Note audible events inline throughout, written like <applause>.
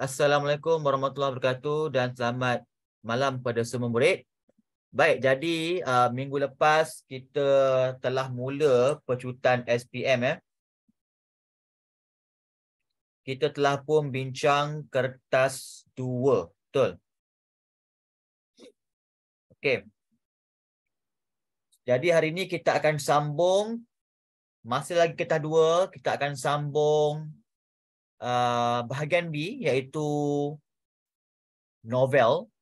Assalamualaikum warahmatullahi wabarakatuh dan selamat malam kepada semua murid. Baik, jadi uh, minggu lepas kita telah mula pecutan SPM. Eh. Kita telah pun bincang kertas dua. Betul? Okey. Jadi hari ini kita akan sambung masih lagi kertas dua. kita akan sambung uh, bahagian B iaitu novel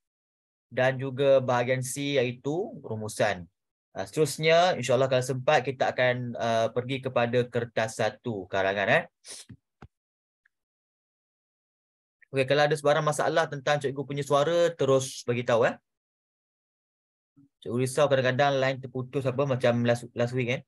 dan juga bahagian C iaitu rumusan. Uh, seterusnya insyaallah kalau sempat kita akan uh, pergi kepada kertas satu karangan eh. Okey kalau ada sebarang masalah tentang cikgu punya suara terus bagi tahu eh. Cikgu risau kadang-kadang line terputus apa macam last last week eh.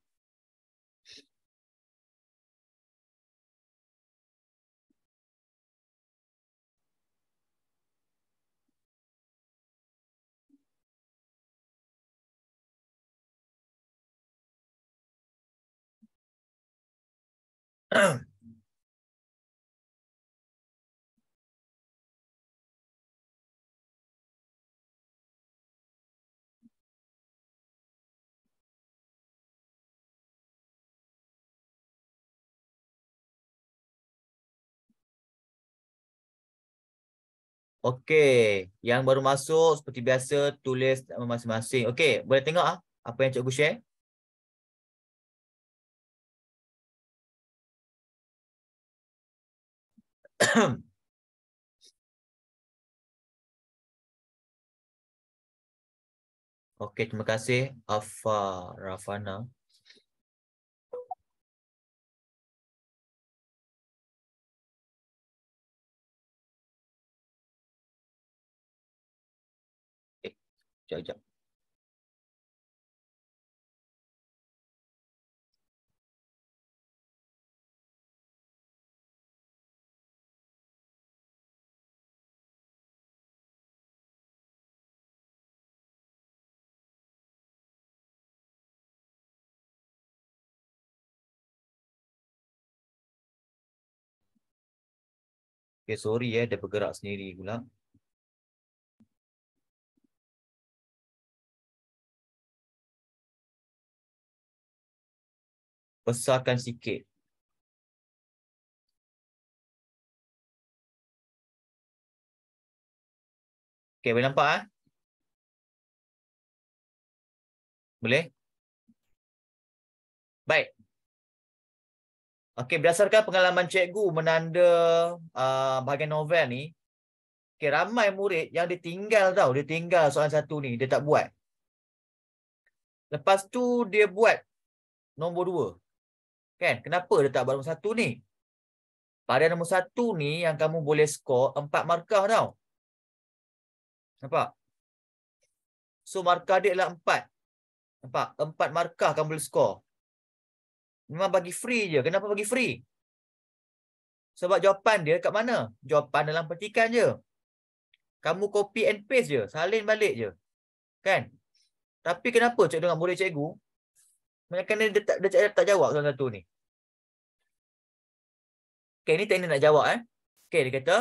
Okey, yang baru masuk seperti biasa tulis masing-masing. Okey, boleh tengok ah apa yang cikgu share? <coughs> Okey, terima kasih Afa Rafana. Okay, jap, jap. Okay, sorry ya, eh, dia bergerak sendiri pula. Besarkan sikit. Okay, boleh nampak? Eh? Boleh? Baik. Okey, berdasarkan pengalaman cikgu menanda uh, bahagian novel ni, okay, ramai murid yang ditinggal tau, dia tinggal soalan satu ni, dia tak buat. Lepas tu dia buat nombor dua. Kan? Kenapa dia tak buat nombor satu ni? Pada nombor satu ni yang kamu boleh skor empat markah tau. Nampak? So markah dia adalah empat. Nampak? Empat markah kamu boleh skor. Memang bagi free je. Kenapa bagi free? Sebab jawapan dia kat mana? Jawapan dalam petikan je. Kamu copy and paste je. Salin balik je. Kan? Tapi kenapa cikgu dengan murid cikgu? Menyakkan dia, dia, dia, dia tak jawab soalan satu ni. Okay, ni teknik nak jawab. Eh? Okay, dia kata.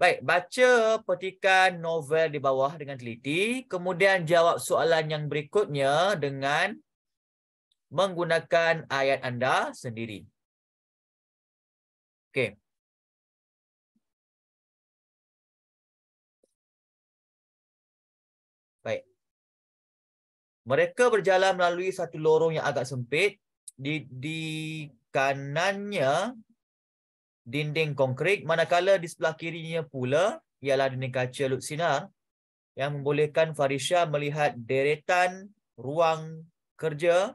Baik, baca petikan novel di bawah dengan teliti. Kemudian jawab soalan yang berikutnya dengan menggunakan ayat anda sendiri. Okey. Baik. Mereka berjalan melalui satu lorong yang agak sempit di di kanannya dinding konkrit manakala di sebelah kirinya pula ialah dinding kaca lut sinar yang membolehkan Farisha melihat deretan ruang kerja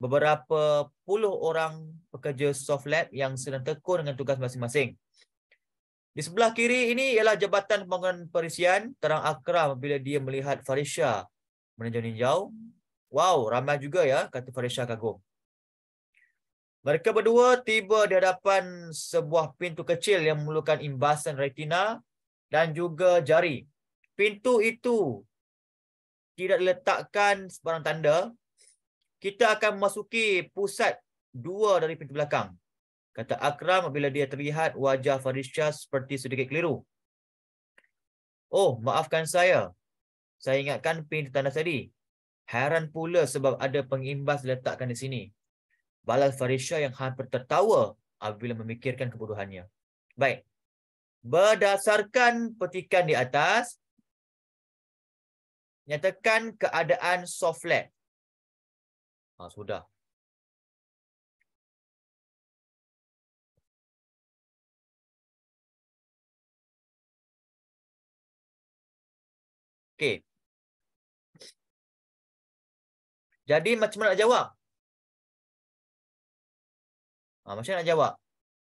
beberapa puluh orang pekerja soft lab yang sedang tekun dengan tugas masing-masing. Di sebelah kiri ini ialah Jabatan Pembangunan Perisian terang Akrab apabila dia melihat Farisha meninjau-ninjau. Wow, ramai juga ya, kata Farisha kagum. Mereka berdua tiba di hadapan sebuah pintu kecil yang memerlukan imbasan retina dan juga jari. Pintu itu tidak diletakkan sebarang tanda kita akan memasuki pusat dua dari pintu belakang. Kata Akram apabila dia terlihat wajah Farisya seperti sedikit keliru. Oh, maafkan saya. Saya ingatkan pintu tanah tadi. Heran pula sebab ada pengimbas diletakkan di sini. Balas Farisya yang hampir tertawa apabila memikirkan kebodohannya. Baik. Berdasarkan petikan di atas, nyatakan keadaan soft lab. Ha, sudah. Okey. Jadi macam mana nak jawab? Ha, macam mana nak jawab?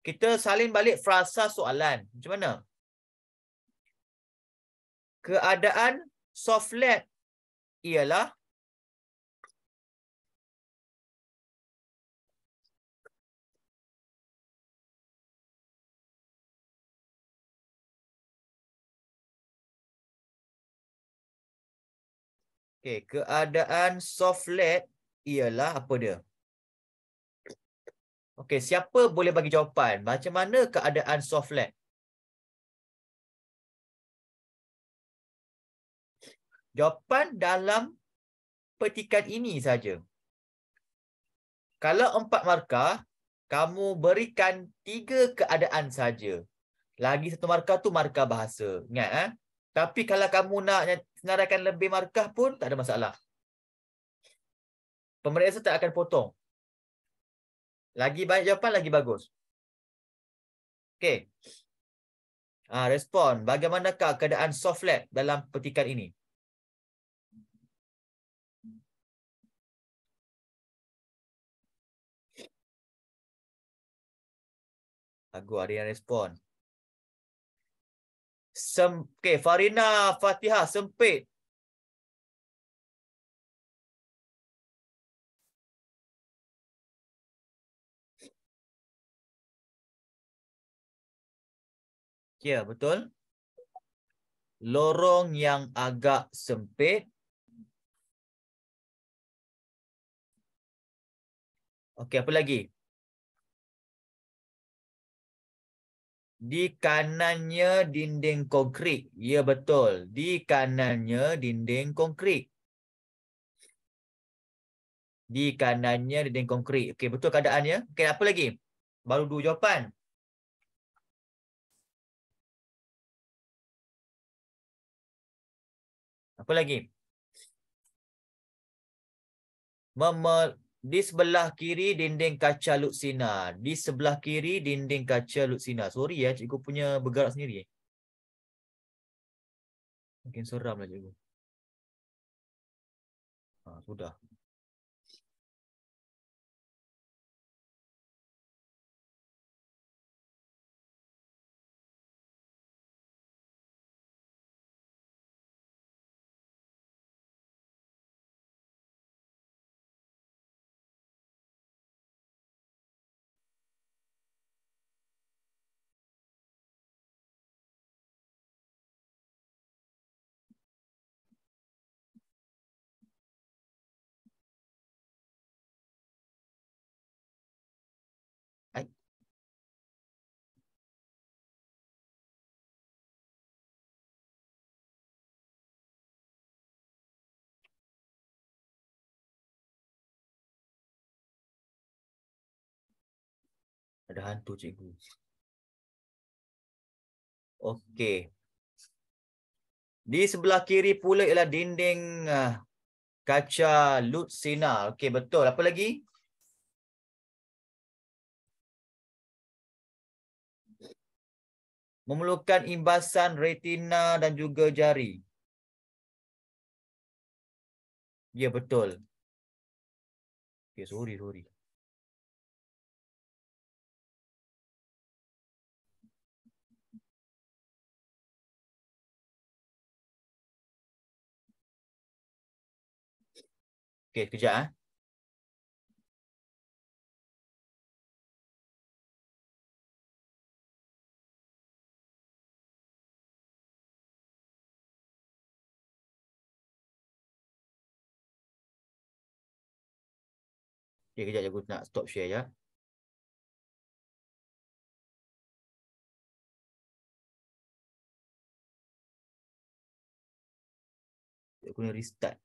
Kita salin balik frasa soalan. Macam mana? Keadaan soft led ialah Okay, keadaan soft lead ialah apa dia? Okay, siapa boleh bagi jawapan? Macam mana keadaan soft lead? Jawapan dalam petikan ini saja. Kalau empat markah, kamu berikan tiga keadaan saja. Lagi satu markah tu markah bahasa. Ingat, ha? Tapi kalau kamu nak senaraikan lebih markah pun, tak ada masalah. Pemeriksa tak akan potong. Lagi banyak jawapan, lagi bagus. Okey. Ha, respon. Bagaimanakah keadaan soft lab dalam petikan ini? Aku ada yang respon. Sem, okay, Farina Fatihah sempit. Ya, yeah, betul. Lorong yang agak sempit. Okey, apa lagi? Di kanannya dinding konkrit. Ya betul. Di kanannya dinding konkrit. Di kanannya dinding konkrit. Okey betul keadaannya. Okey apa lagi? Baru dua jawapan. Apa lagi? Memel di sebelah kiri dinding kaca Luxina. Di sebelah kiri dinding kaca Luxina. Sorry ya, cikgu punya bergerak sendiri. Mungkin seram lah cikgu. Ha, sudah. Ada hantu cikgu. Okey. Di sebelah kiri pula ialah dinding uh, kaca Lutsina. Okey, betul. Apa lagi? Memerlukan imbasan retina dan juga jari. Ya, betul. Okay sorry, sorry. Okey, kejap eh. Okey, kejap aku nak stop share ya. Aku nak restart.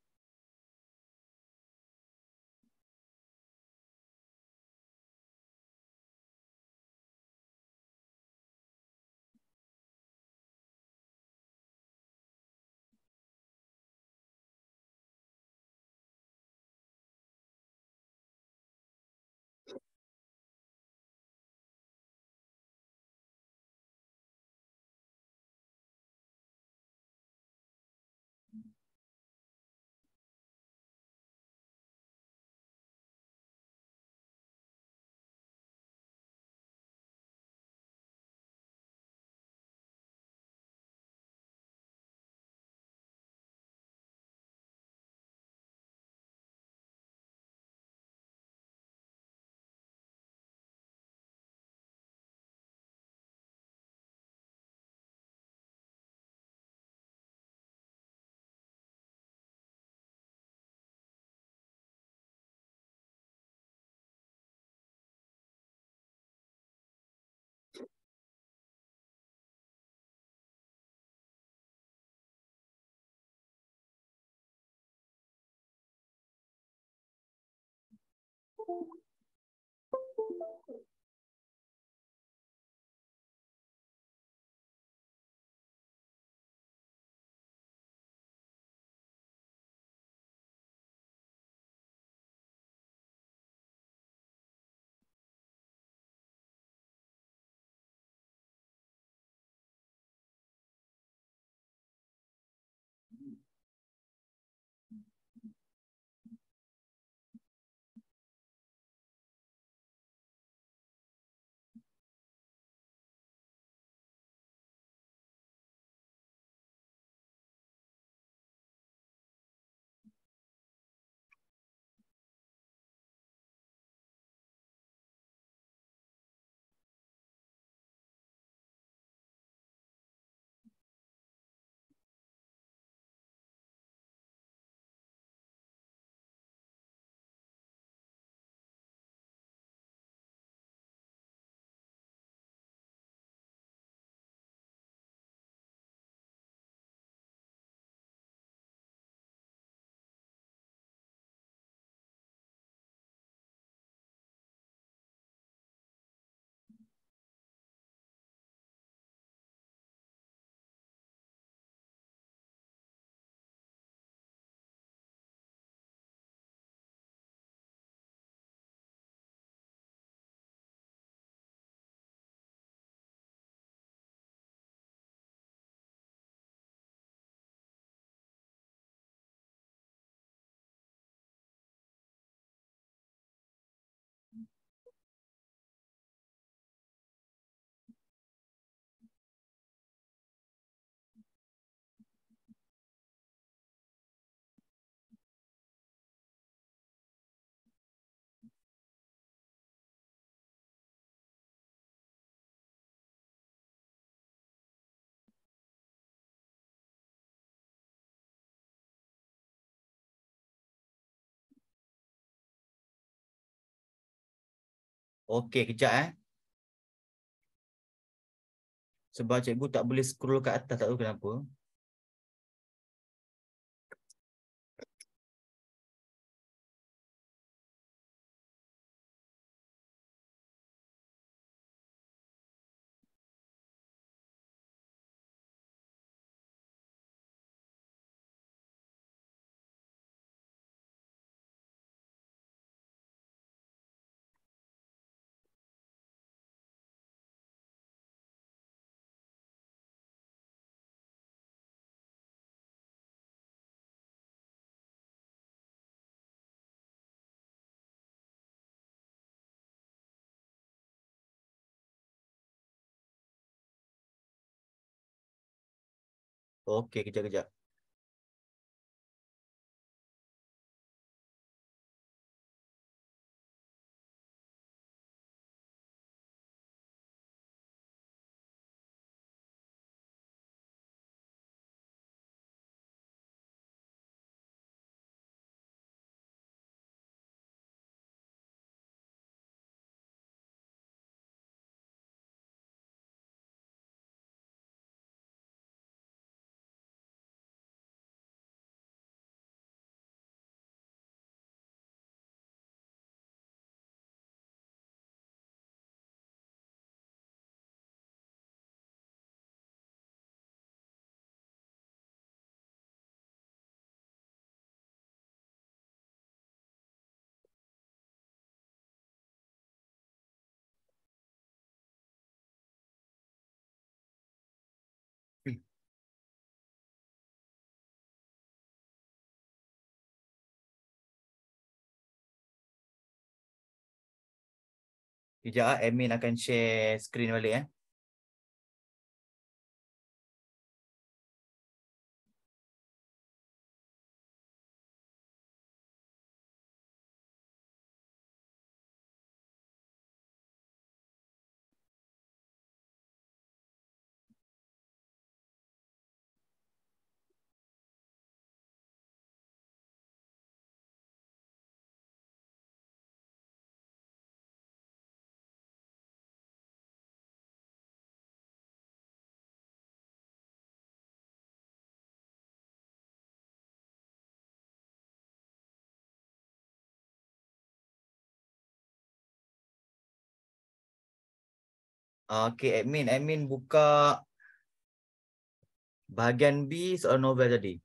Thank you. Okey, kejap eh. Sebab cikgu tak boleh scroll ke atas, tak tahu kenapa. Okay जग जा Sekejap lah, admin akan share screen balik eh. Ah, okay, admin. Admin buka bahagian B soal novel tadi.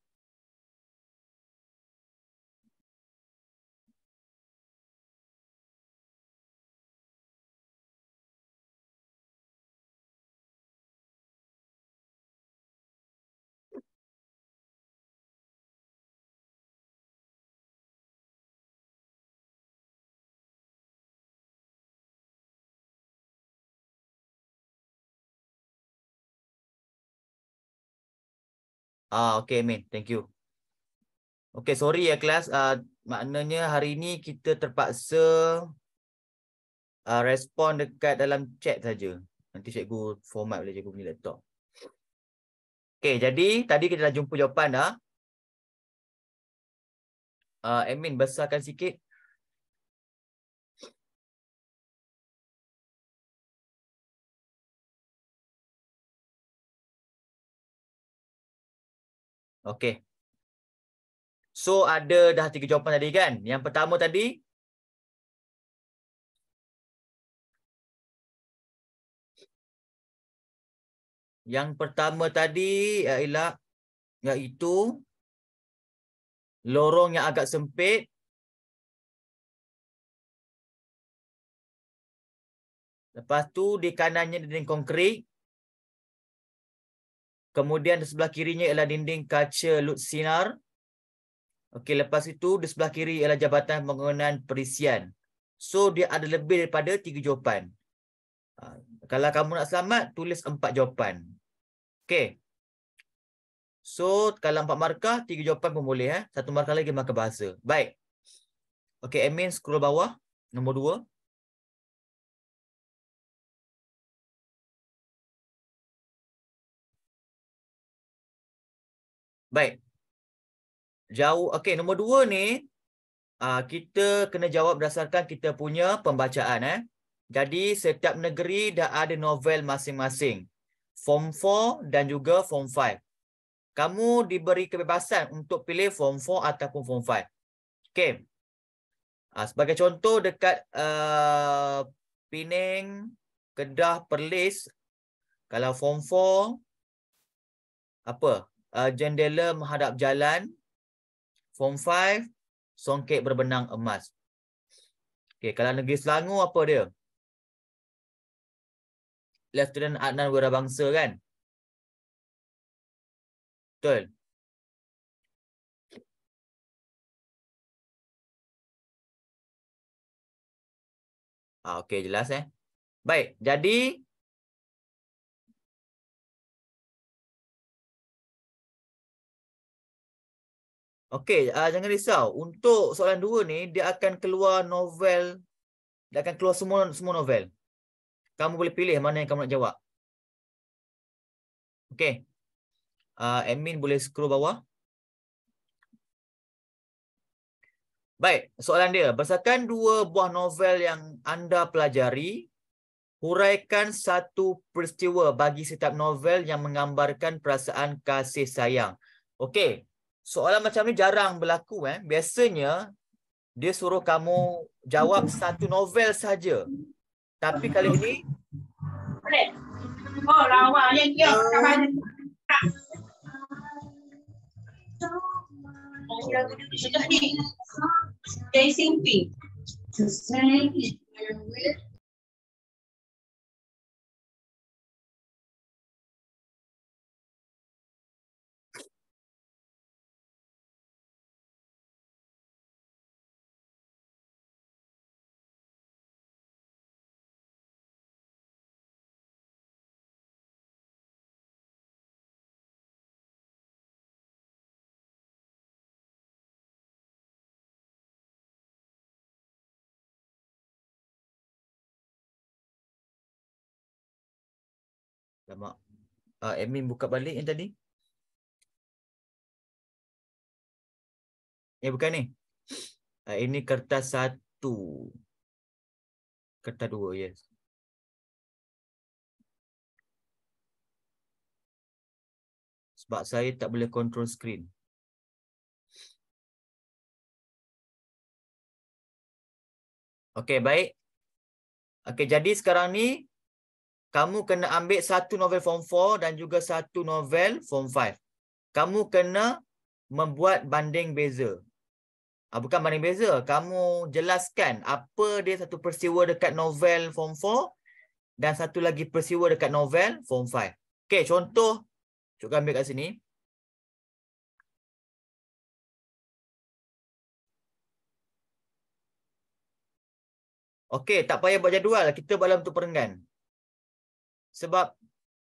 Ah, okay, Amin. Thank you. Okay, sorry ya kelas. Uh, maknanya hari ini kita terpaksa uh, respon dekat dalam chat saja. Nanti cikgu format boleh cikgu punya laptop. Okay, jadi tadi kita dah jumpa jawapan dah. Uh, ah, Amin, besarkan sikit. Okey. So ada dah tiga jawapan tadi kan? Yang pertama tadi Yang pertama tadi ialah iaitu lorong yang agak sempit Lepas tu di kanannya dinding konkrit Kemudian di sebelah kirinya ialah dinding kaca lut sinar. Okey, lepas itu di sebelah kiri ialah jabatan pembangunan perisian. So dia ada lebih daripada tiga jawapan. Ha, kalau kamu nak selamat, tulis empat jawapan. Okey. So kalau empat markah, tiga jawapan pun boleh. Eh? Satu markah lagi markah bahasa. Baik. Okey, admin scroll bawah. Nombor dua. Baik. Jauh. Okey, nombor dua ni, uh, kita kena jawab berdasarkan kita punya pembacaan. Eh. Jadi, setiap negeri dah ada novel masing-masing. Form 4 dan juga Form 5. Kamu diberi kebebasan untuk pilih Form 4 ataupun Form 5. Okey. Uh, sebagai contoh, dekat uh, Penang, Kedah, Perlis, kalau Form 4, apa? uh, jendela menghadap jalan form 5 songket berbenang emas okey kalau negeri selangor apa dia Lieutenant Adnan Wirabangsa kan betul ah okey jelas eh baik jadi Okey, uh, jangan risau. Untuk soalan dua ni, dia akan keluar novel. Dia akan keluar semua semua novel. Kamu boleh pilih mana yang kamu nak jawab. Okey. Uh, admin boleh scroll bawah. Baik, soalan dia. Berdasarkan dua buah novel yang anda pelajari, huraikan satu peristiwa bagi setiap novel yang menggambarkan perasaan kasih sayang. Okey soalan macam ni jarang berlaku eh. Biasanya dia suruh kamu jawab satu novel saja. Tapi kali ini Oh, lawa. Ya, ya. Um, Jason Pink. To say it with uh, admin buka balik yang tadi. Ya eh, bukan ni. Uh, ini kertas satu. Kertas dua, yes. Sebab saya tak boleh control screen. Okay baik. Okay jadi sekarang ni kamu kena ambil satu novel form 4 dan juga satu novel form 5. Kamu kena membuat banding beza. Ah, bukan banding beza. Kamu jelaskan apa dia satu persiwa dekat novel form 4 dan satu lagi persiwa dekat novel form 5. Okey, contoh. Cukup ambil kat sini. Okey, tak payah buat jadual. Kita buat dalam tu perenggan. Sebab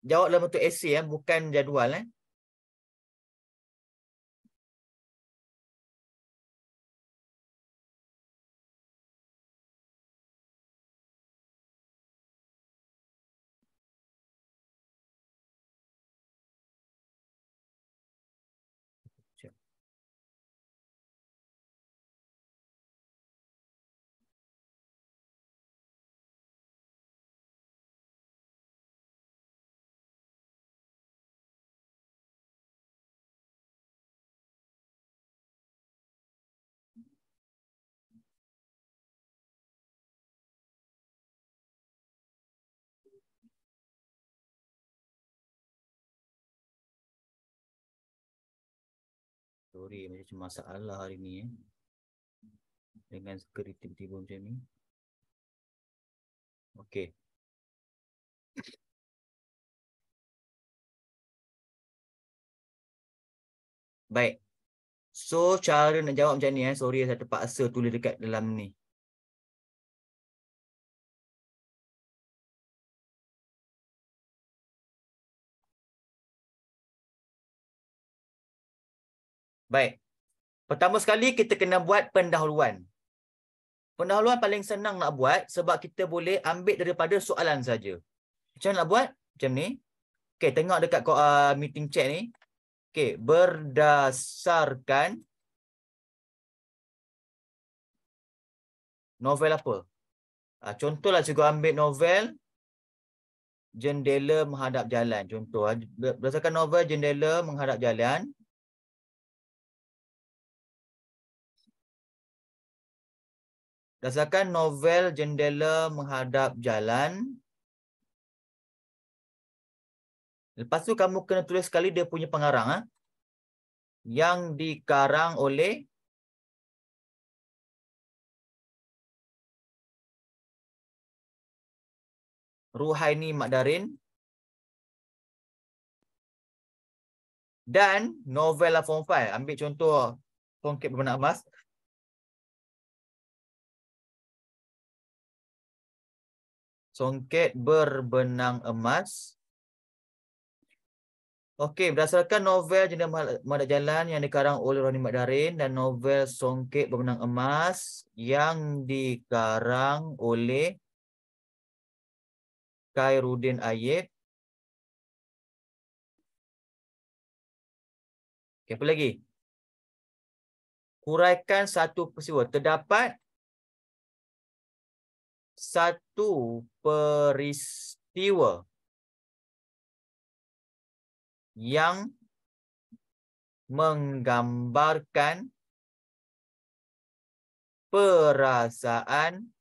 jawab dalam bentuk essay eh, bukan jadual eh. hari macam masalah hari ni eh. Dengan skrip tiba-tiba macam ni. Okay. Baik. So cara nak jawab macam ni eh. Sorry saya terpaksa tulis dekat dalam ni. Baik. Pertama sekali kita kena buat pendahuluan. Pendahuluan paling senang nak buat sebab kita boleh ambil daripada soalan saja. Macam mana nak buat? Macam ni. Okey, tengok dekat ah, meeting chat ni. Okey, berdasarkan novel apa? Ah, contohlah cikgu ambil novel Jendela Menghadap Jalan. Contoh, ah, berdasarkan novel Jendela Menghadap Jalan. Dasarkan novel Jendela Menghadap Jalan. Lepas tu kamu kena tulis sekali dia punya pengarang. Ha? Yang dikarang oleh Ruhaini Makdarin Dan novel lah Ambil contoh Tongkit Pemenang Emas. songket berbenang emas. Okey, berdasarkan novel jenama Madak Jalan yang dikarang oleh Rani Madarin dan novel Songket Berbenang Emas yang dikarang oleh Khairuddin Ayyib. Okey, apa lagi? Kuraikan satu peristiwa. Terdapat satu peristiwa yang menggambarkan perasaan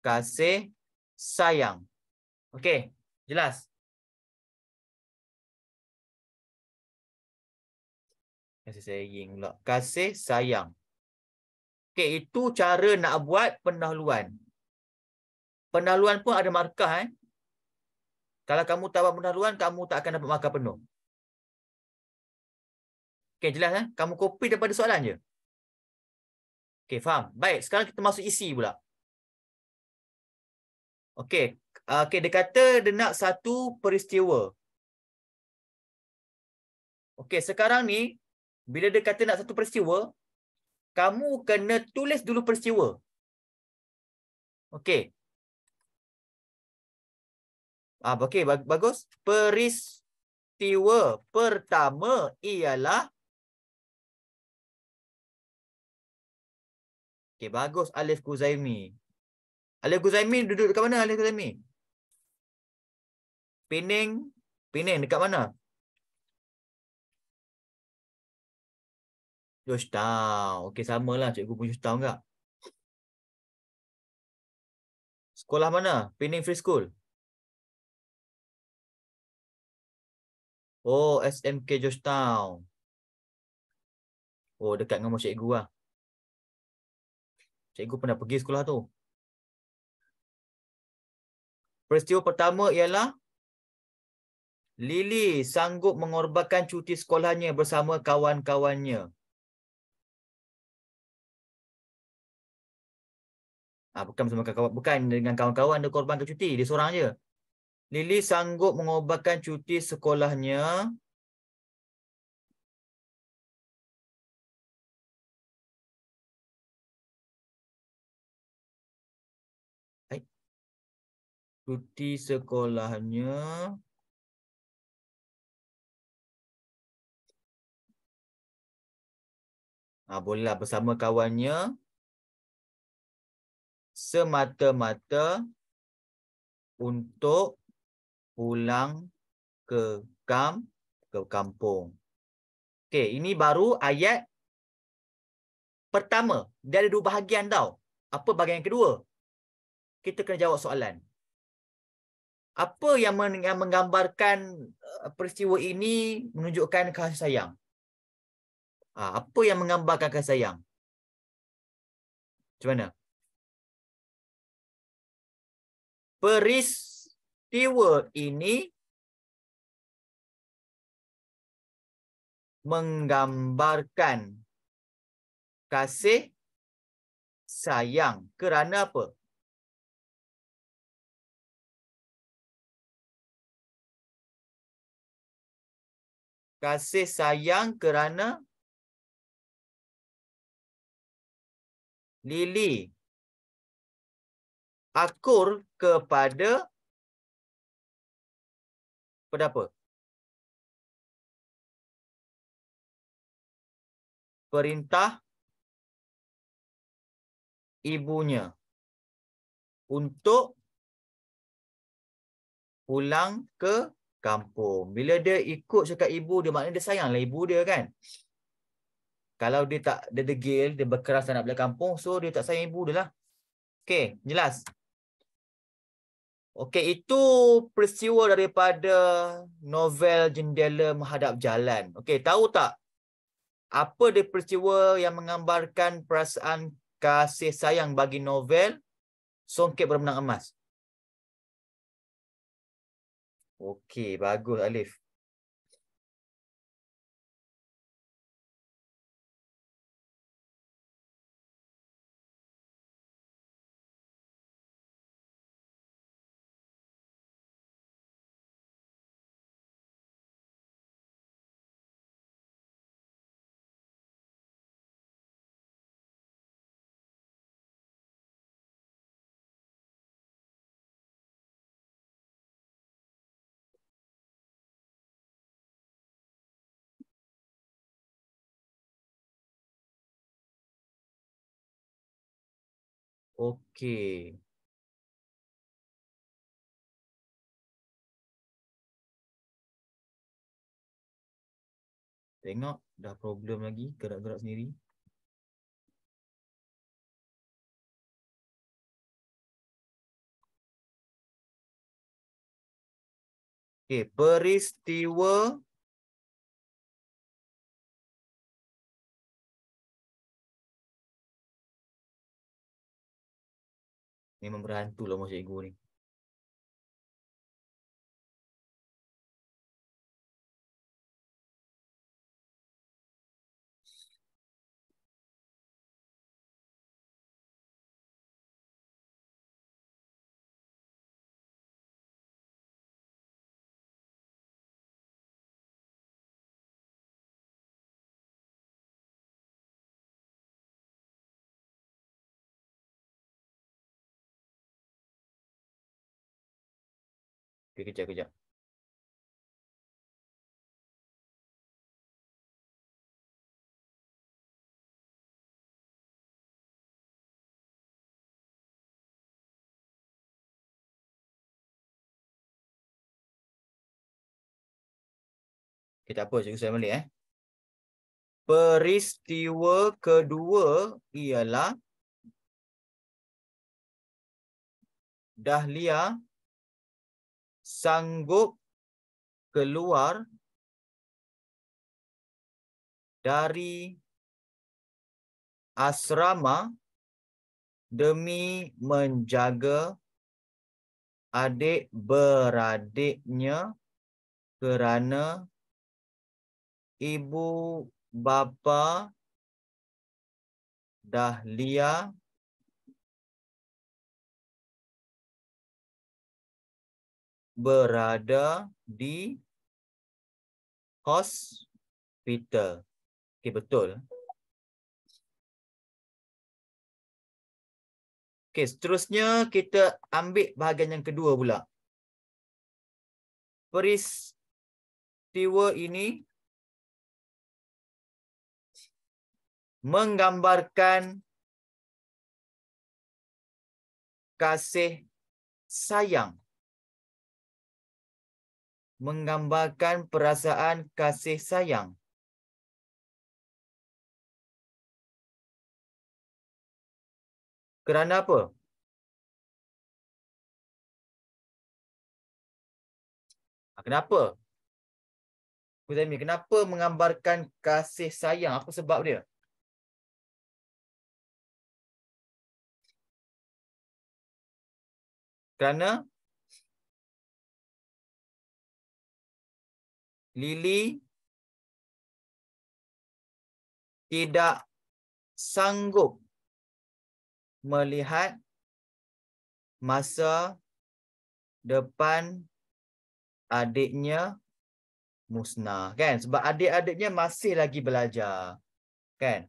kasih sayang. Okey, jelas. Kasih sayang pula. Kasih sayang. Okey, itu cara nak buat pendahuluan. Pendahuluan pun ada markah. Eh? Kalau kamu tak buat pendahuluan, kamu tak akan dapat markah penuh. Okey, jelas. Eh? Kamu copy daripada soalan je. Okey, faham. Baik, sekarang kita masuk isi pula. Okey, Uh, ah, okay, dia kata dia nak satu peristiwa. Okey, sekarang ni, bila dia kata nak satu peristiwa, kamu kena tulis dulu peristiwa. Okey. Ah, okey bagus. Peristiwa pertama ialah Okey, bagus Alif Kuzaimi. Alif Kuzaimi duduk dekat mana Alif Kuzaimi? Pening, pening dekat mana? Josh Georgetown. Okey, samalah cikgu pun Town juga. Sekolah mana? Pening Free School. Oh, SMK Josh Town. Oh, dekat dengan cikgu lah. Cikgu pernah pergi sekolah tu. Peristiwa pertama ialah Lily sanggup mengorbankan cuti sekolahnya bersama kawan-kawannya. Ah bukan bersama kawan bukan dengan kawan-kawan dia korban cuti, dia seorang aje. Lily sanggup mengubahkan cuti sekolahnya. Hai. Cuti sekolahnya. Ah bolehlah bersama kawannya semata-mata untuk pulang ke kam ke kampung. Okey, ini baru ayat pertama. Dia ada dua bahagian tau. Apa bahagian yang kedua? Kita kena jawab soalan. Apa yang menggambarkan uh, peristiwa ini menunjukkan kasih sayang? Ah, apa yang menggambarkan kasih sayang? Macam mana? peristiwa ini menggambarkan kasih sayang kerana apa? Kasih sayang kerana Lily akur kepada kepada apa? Perintah ibunya untuk pulang ke kampung. Bila dia ikut cakap ibu dia, maknanya dia sayanglah ibu dia kan. Kalau dia tak, dia degil, dia berkeras nak balik kampung, so dia tak sayang ibu dia lah. Okay, jelas. Okey, itu peristiwa daripada novel Jendela Menghadap Jalan. Okey, tahu tak apa dia peristiwa yang menggambarkan perasaan kasih sayang bagi novel Songket Bermenang Emas? Okey, bagus Alif. Okey. Tengok dah problem lagi gerak-gerak sendiri. Okey, peristiwa Memang berhantu lah Mak Cikgu ni. Okay, kejap, kejap. Okay, tak apa. Cikgu saya balik. Eh. Peristiwa kedua ialah Dahlia sanggup keluar dari asrama demi menjaga adik beradiknya kerana ibu bapa Dahlia berada di hospital. Okey, betul. Okey, seterusnya kita ambil bahagian yang kedua pula. Peristiwa ini menggambarkan kasih sayang menggambarkan perasaan kasih sayang. Kerana apa? Ah, kenapa? Kuzaimi, kenapa menggambarkan kasih sayang? Apa sebab dia? Kerana Lili tidak sanggup melihat masa depan adiknya musnah kan sebab adik-adiknya masih lagi belajar kan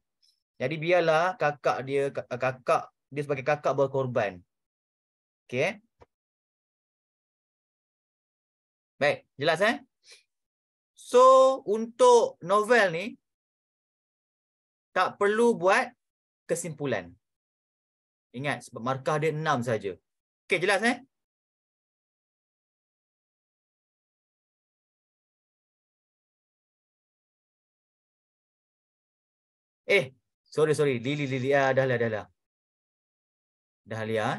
jadi biarlah kakak dia kakak dia sebagai kakak berkorban okey baik jelas eh So untuk novel ni tak perlu buat kesimpulan. Ingat sebab markah dia enam saja. Okey jelas eh? Eh, sorry sorry, Lili Lili ah, dah lah dah lah. Dah lihat. Ya.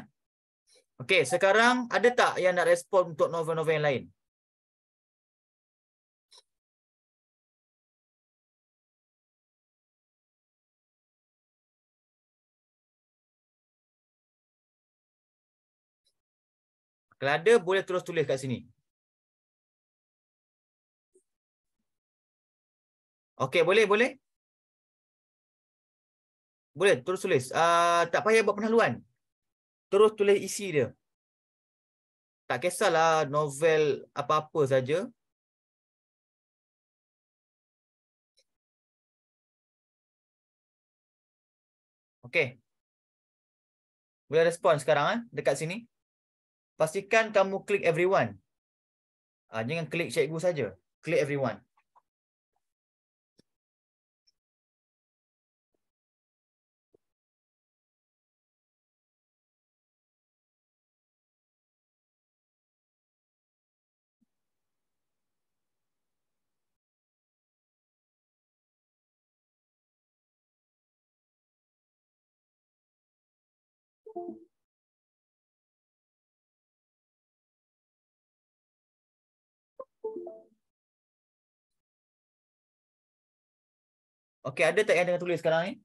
Okey, sekarang ada tak yang nak respon untuk novel-novel yang lain? Kalau ada boleh terus tulis kat sini. Okey, boleh, boleh. Boleh terus tulis. Uh, tak payah buat penahluan. Terus tulis isi dia. Tak kisahlah novel apa-apa saja. Okey. Boleh respon sekarang eh dekat sini pastikan kamu klik everyone. Ha, jangan klik cikgu saja. Klik everyone. Thank you. Okey, ada tak yang tengah tulis sekarang ni? Eh?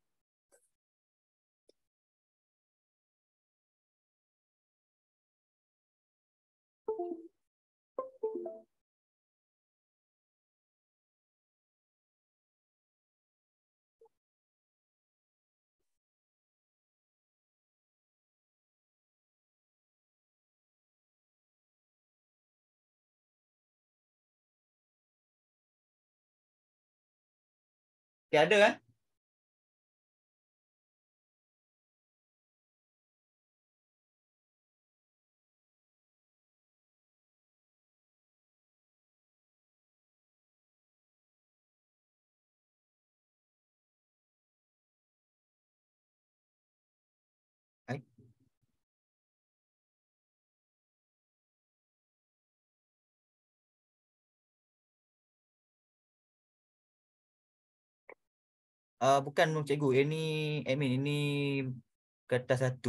Okay, ada kan? Eh? Uh, bukan cikgu, ini admin, ini kertas satu.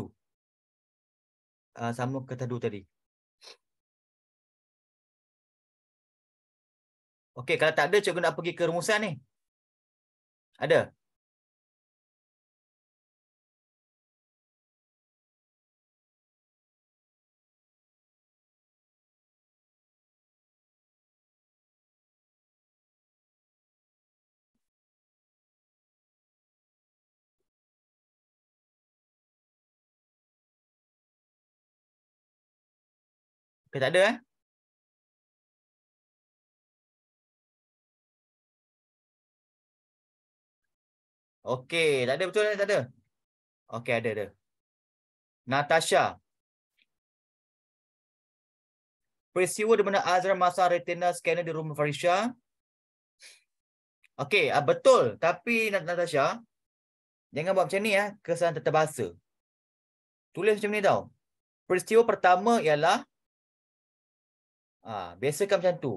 Uh, sama kertas dua tadi. Okey, kalau tak ada, cikgu nak pergi ke rumusan ni. Ada? Okey, tak ada eh? Okey, tak ada betul eh? Tak ada? Okay, ada, ada. Natasha. Peristiwa di mana Azra masa retina scanner di rumah Farisha. Okay, ah, betul. Tapi Natasha, jangan buat macam ni ya. Kesan tetap bahasa. Tulis macam ni tau. Peristiwa pertama ialah Ha, biasakan macam tu.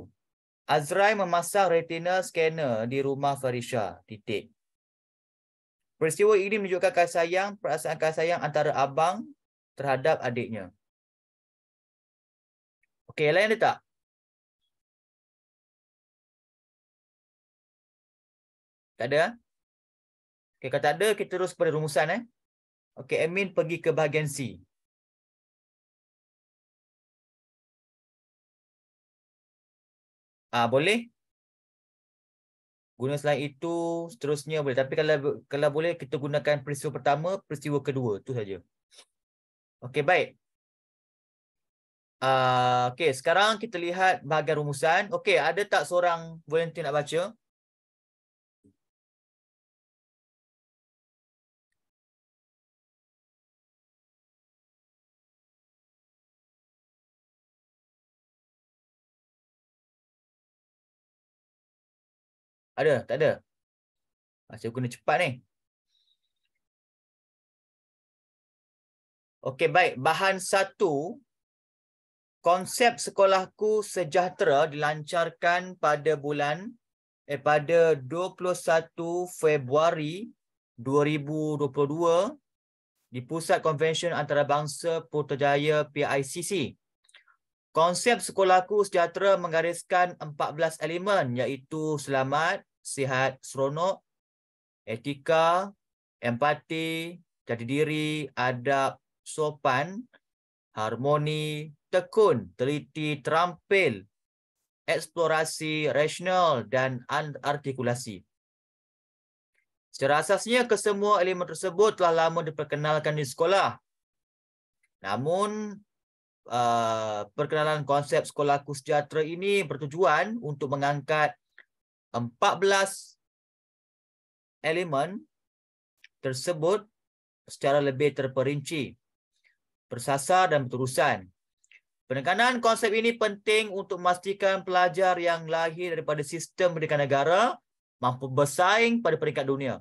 Azrai memasang retina scanner di rumah Farisha. Titik. Peristiwa ini menunjukkan kasih sayang, perasaan kasih sayang antara abang terhadap adiknya. Okey, lain ada tak? Tak ada? Okey, kalau tak ada, kita terus pada rumusan. Eh? Okey, Amin pergi ke bahagian C. Ah boleh. Guna selain itu seterusnya boleh tapi kalau kalau boleh kita gunakan peristiwa pertama, peristiwa kedua tu saja. Okey baik. Ah uh, okey sekarang kita lihat bahagian rumusan. Okey ada tak seorang volunteer nak baca? Ada? Tak ada? Saya guna cepat ni. Okey, baik. Bahan satu. Konsep sekolahku sejahtera dilancarkan pada bulan eh, pada 21 Februari 2022 di Pusat Konvensyen Antarabangsa Putrajaya PICC. Konsep sekolahku sejahtera menggariskan 14 elemen iaitu selamat, sihat, seronok, etika, empati, jadi diri, adab, sopan, harmoni, tekun, teliti, terampil, eksplorasi, rasional dan artikulasi. Secara asasnya, kesemua elemen tersebut telah lama diperkenalkan di sekolah. Namun, uh, perkenalan konsep sekolah kusjatera ini bertujuan untuk mengangkat 14 elemen tersebut secara lebih terperinci, bersasar dan berterusan. Penekanan konsep ini penting untuk memastikan pelajar yang lahir daripada sistem pendidikan negara mampu bersaing pada peringkat dunia.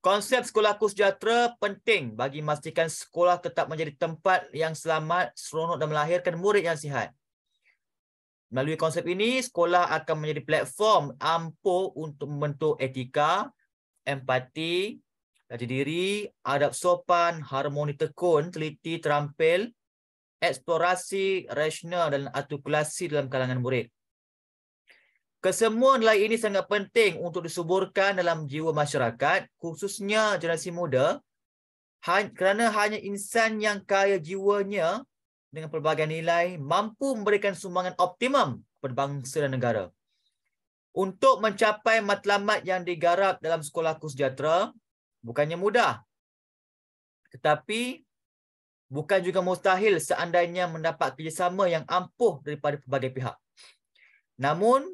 Konsep sekolah sejahtera penting bagi memastikan sekolah tetap menjadi tempat yang selamat, seronok dan melahirkan murid yang sihat. Melalui konsep ini, sekolah akan menjadi platform ampuh untuk membentuk etika, empati, jati diri, adab sopan, harmoni tekun, teliti, terampil, eksplorasi, rasional dan artikulasi dalam kalangan murid. Kesemua nilai ini sangat penting untuk disuburkan dalam jiwa masyarakat, khususnya generasi muda, kerana hanya insan yang kaya jiwanya dengan pelbagai nilai mampu memberikan sumbangan optimum kepada bangsa dan negara. Untuk mencapai matlamat yang digarap dalam sekolahku sejahtera, bukannya mudah. Tetapi, bukan juga mustahil seandainya mendapat kerjasama yang ampuh daripada pelbagai pihak. Namun,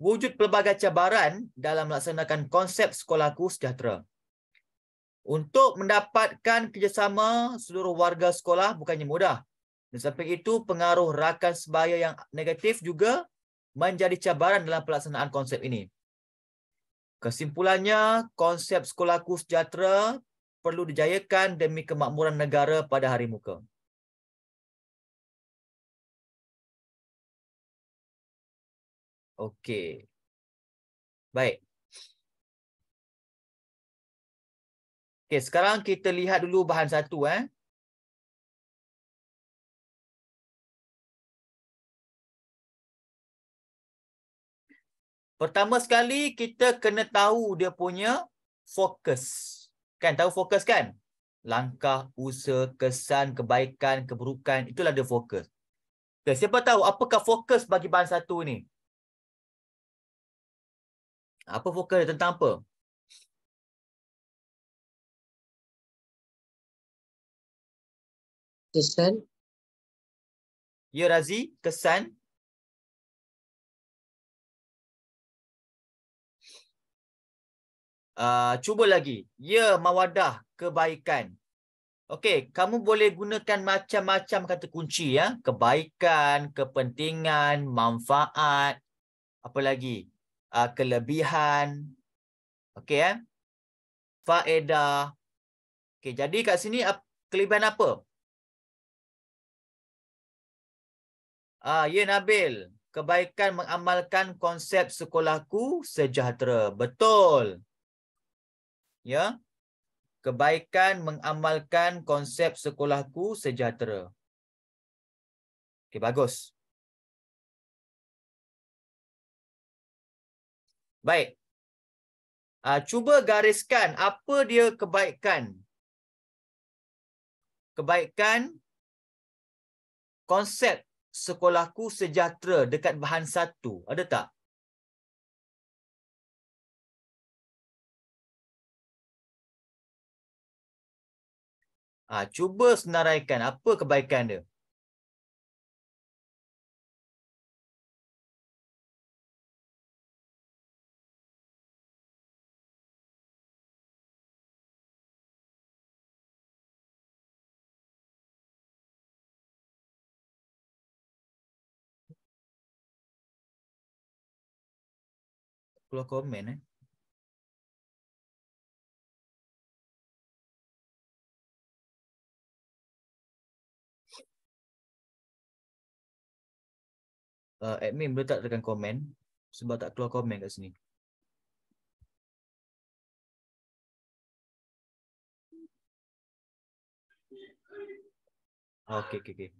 wujud pelbagai cabaran dalam melaksanakan konsep sekolahku sejahtera. Untuk mendapatkan kerjasama seluruh warga sekolah bukannya mudah. Dan samping itu, pengaruh rakan sebaya yang negatif juga menjadi cabaran dalam pelaksanaan konsep ini. Kesimpulannya, konsep sekolahku sejahtera perlu dijayakan demi kemakmuran negara pada hari muka. Okey. Baik. Okey, sekarang kita lihat dulu bahan satu. Eh. Pertama sekali kita kena tahu dia punya fokus. Kan tahu fokus kan? Langkah, usaha, kesan, kebaikan, keburukan, itulah dia fokus. Okay, siapa tahu apakah fokus bagi bahan satu ni? Apa fokus dia tentang apa? Kesan. Ya Razi, kesan. Ah, cuba lagi. Ya, mawadah kebaikan. Okey, kamu boleh gunakan macam-macam kata kunci ya. Kebaikan, kepentingan, manfaat, apa lagi? Uh, kelebihan. Okey ya. Eh? Faedah. Okey, jadi kat sini ap kelebihan apa? Ah, ya Nabil, kebaikan mengamalkan konsep sekolahku sejahtera. Betul ya kebaikan mengamalkan konsep sekolahku sejahtera. Okey bagus. Baik. Uh, cuba gariskan apa dia kebaikan. Kebaikan konsep sekolahku sejahtera dekat bahan satu. Ada tak? Ha, cuba senaraikan apa kebaikan dia. Keluar komen eh. uh, admin boleh tak tekan komen sebab tak keluar komen kat sini. Ah, okey, Okay okay.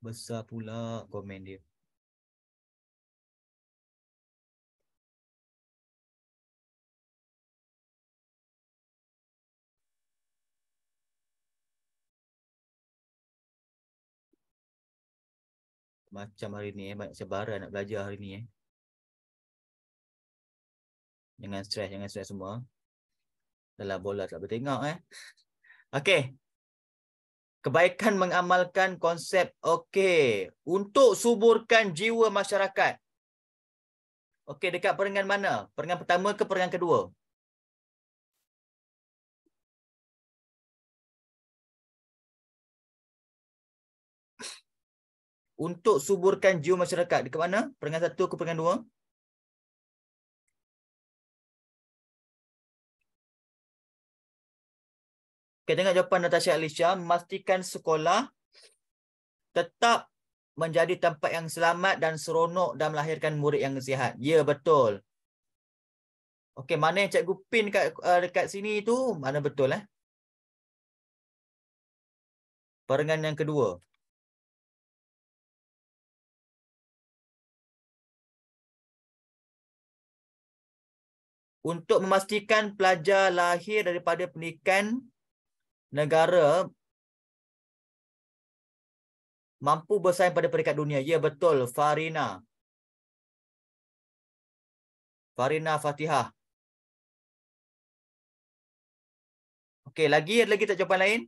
Besar pula komen dia. macam hari ni eh. Banyak cabaran nak belajar hari ni eh. Jangan stres, jangan stres semua. Dalam bola tak boleh tengok eh. Okay. Kebaikan mengamalkan konsep Okay, untuk suburkan jiwa masyarakat. Okay, dekat perenggan mana? Perenggan pertama ke perenggan kedua? untuk suburkan jiwa masyarakat. Dekat mana? Peringkat satu ke peringkat dua? Kita tengok jawapan Natasha Alicia. Memastikan sekolah tetap menjadi tempat yang selamat dan seronok dan melahirkan murid yang sihat. Ya, betul. Okey, mana yang cikgu pin kat, uh, dekat sini tu? Mana betul eh? Perengan yang kedua. untuk memastikan pelajar lahir daripada pendidikan negara mampu bersaing pada peringkat dunia. Ya betul, Farina. Farina Fatihah. Okey, lagi ada lagi tak jawapan lain?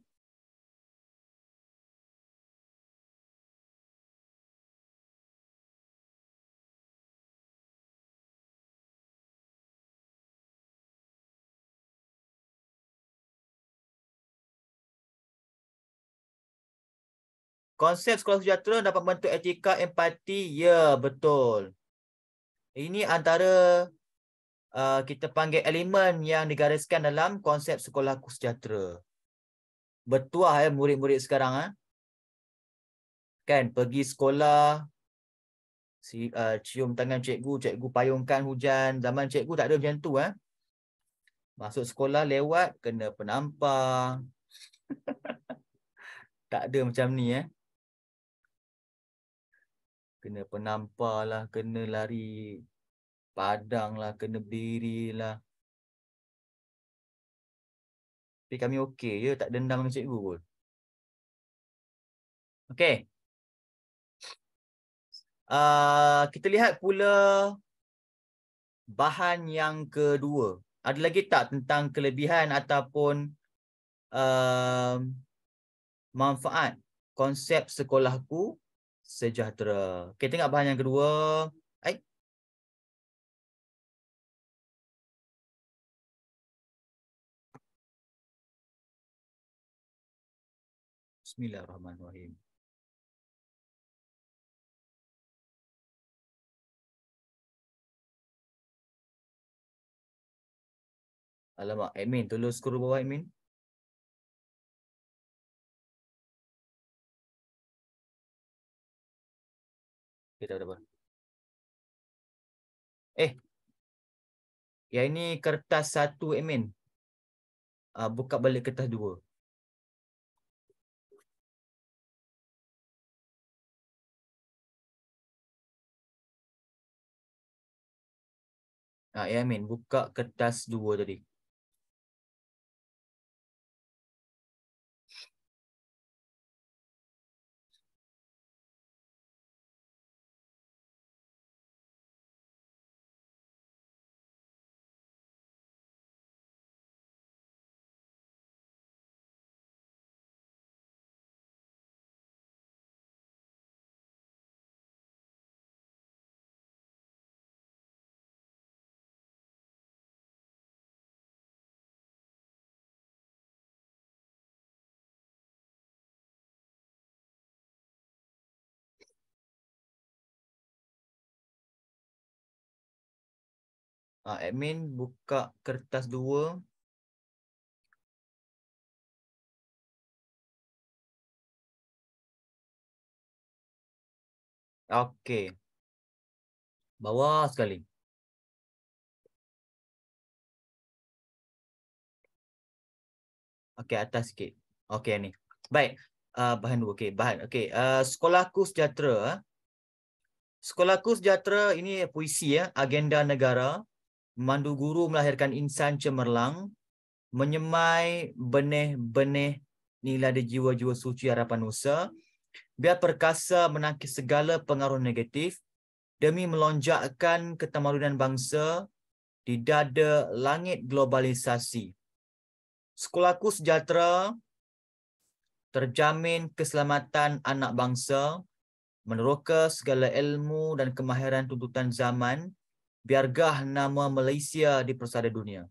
Konsep sekolah sejahtera dapat membentuk etika empati. Ya, betul. Ini antara uh, kita panggil elemen yang digariskan dalam konsep sekolah sejahtera. Bertuah ya murid-murid sekarang. Ha? Kan, pergi sekolah, si, uh, cium tangan cikgu, cikgu payungkan hujan. Zaman cikgu tak ada macam tu. Ha? Masuk sekolah lewat, kena penampang. <laughs> tak ada macam ni. Eh? kena penampar lah, kena lari padang lah, kena berdiri lah. Tapi kami okey je, tak dendam dengan cikgu pun. Okey. Uh, kita lihat pula bahan yang kedua. Ada lagi tak tentang kelebihan ataupun uh, manfaat konsep sekolahku sejahtera. Okey, tengok bahan yang kedua. Aik. Bismillahirrahmanirrahim. Alamak, admin. Tolong scroll bawah admin. Kita okay, Eh. Ya ini kertas satu, admin. Ah buka balik kertas dua. Ah uh, ya admin buka kertas dua tadi. uh, admin buka kertas dua. Okey. Bawah sekali. Okey, atas sikit. Okey ni. Baik. Uh, bahan dua. Okey, bahan. Okey, uh, ah, sekolahku sejahtera. Sekolahku sejahtera ini puisi ya, agenda negara mandu guru melahirkan insan cemerlang, menyemai benih-benih nilai di jiwa-jiwa suci harapan nusa, biar perkasa menangkis segala pengaruh negatif demi melonjakkan ketamadunan bangsa di dada langit globalisasi. Sekolahku sejahtera, terjamin keselamatan anak bangsa, meneroka segala ilmu dan kemahiran tuntutan zaman, biargah nama Malaysia di persada dunia.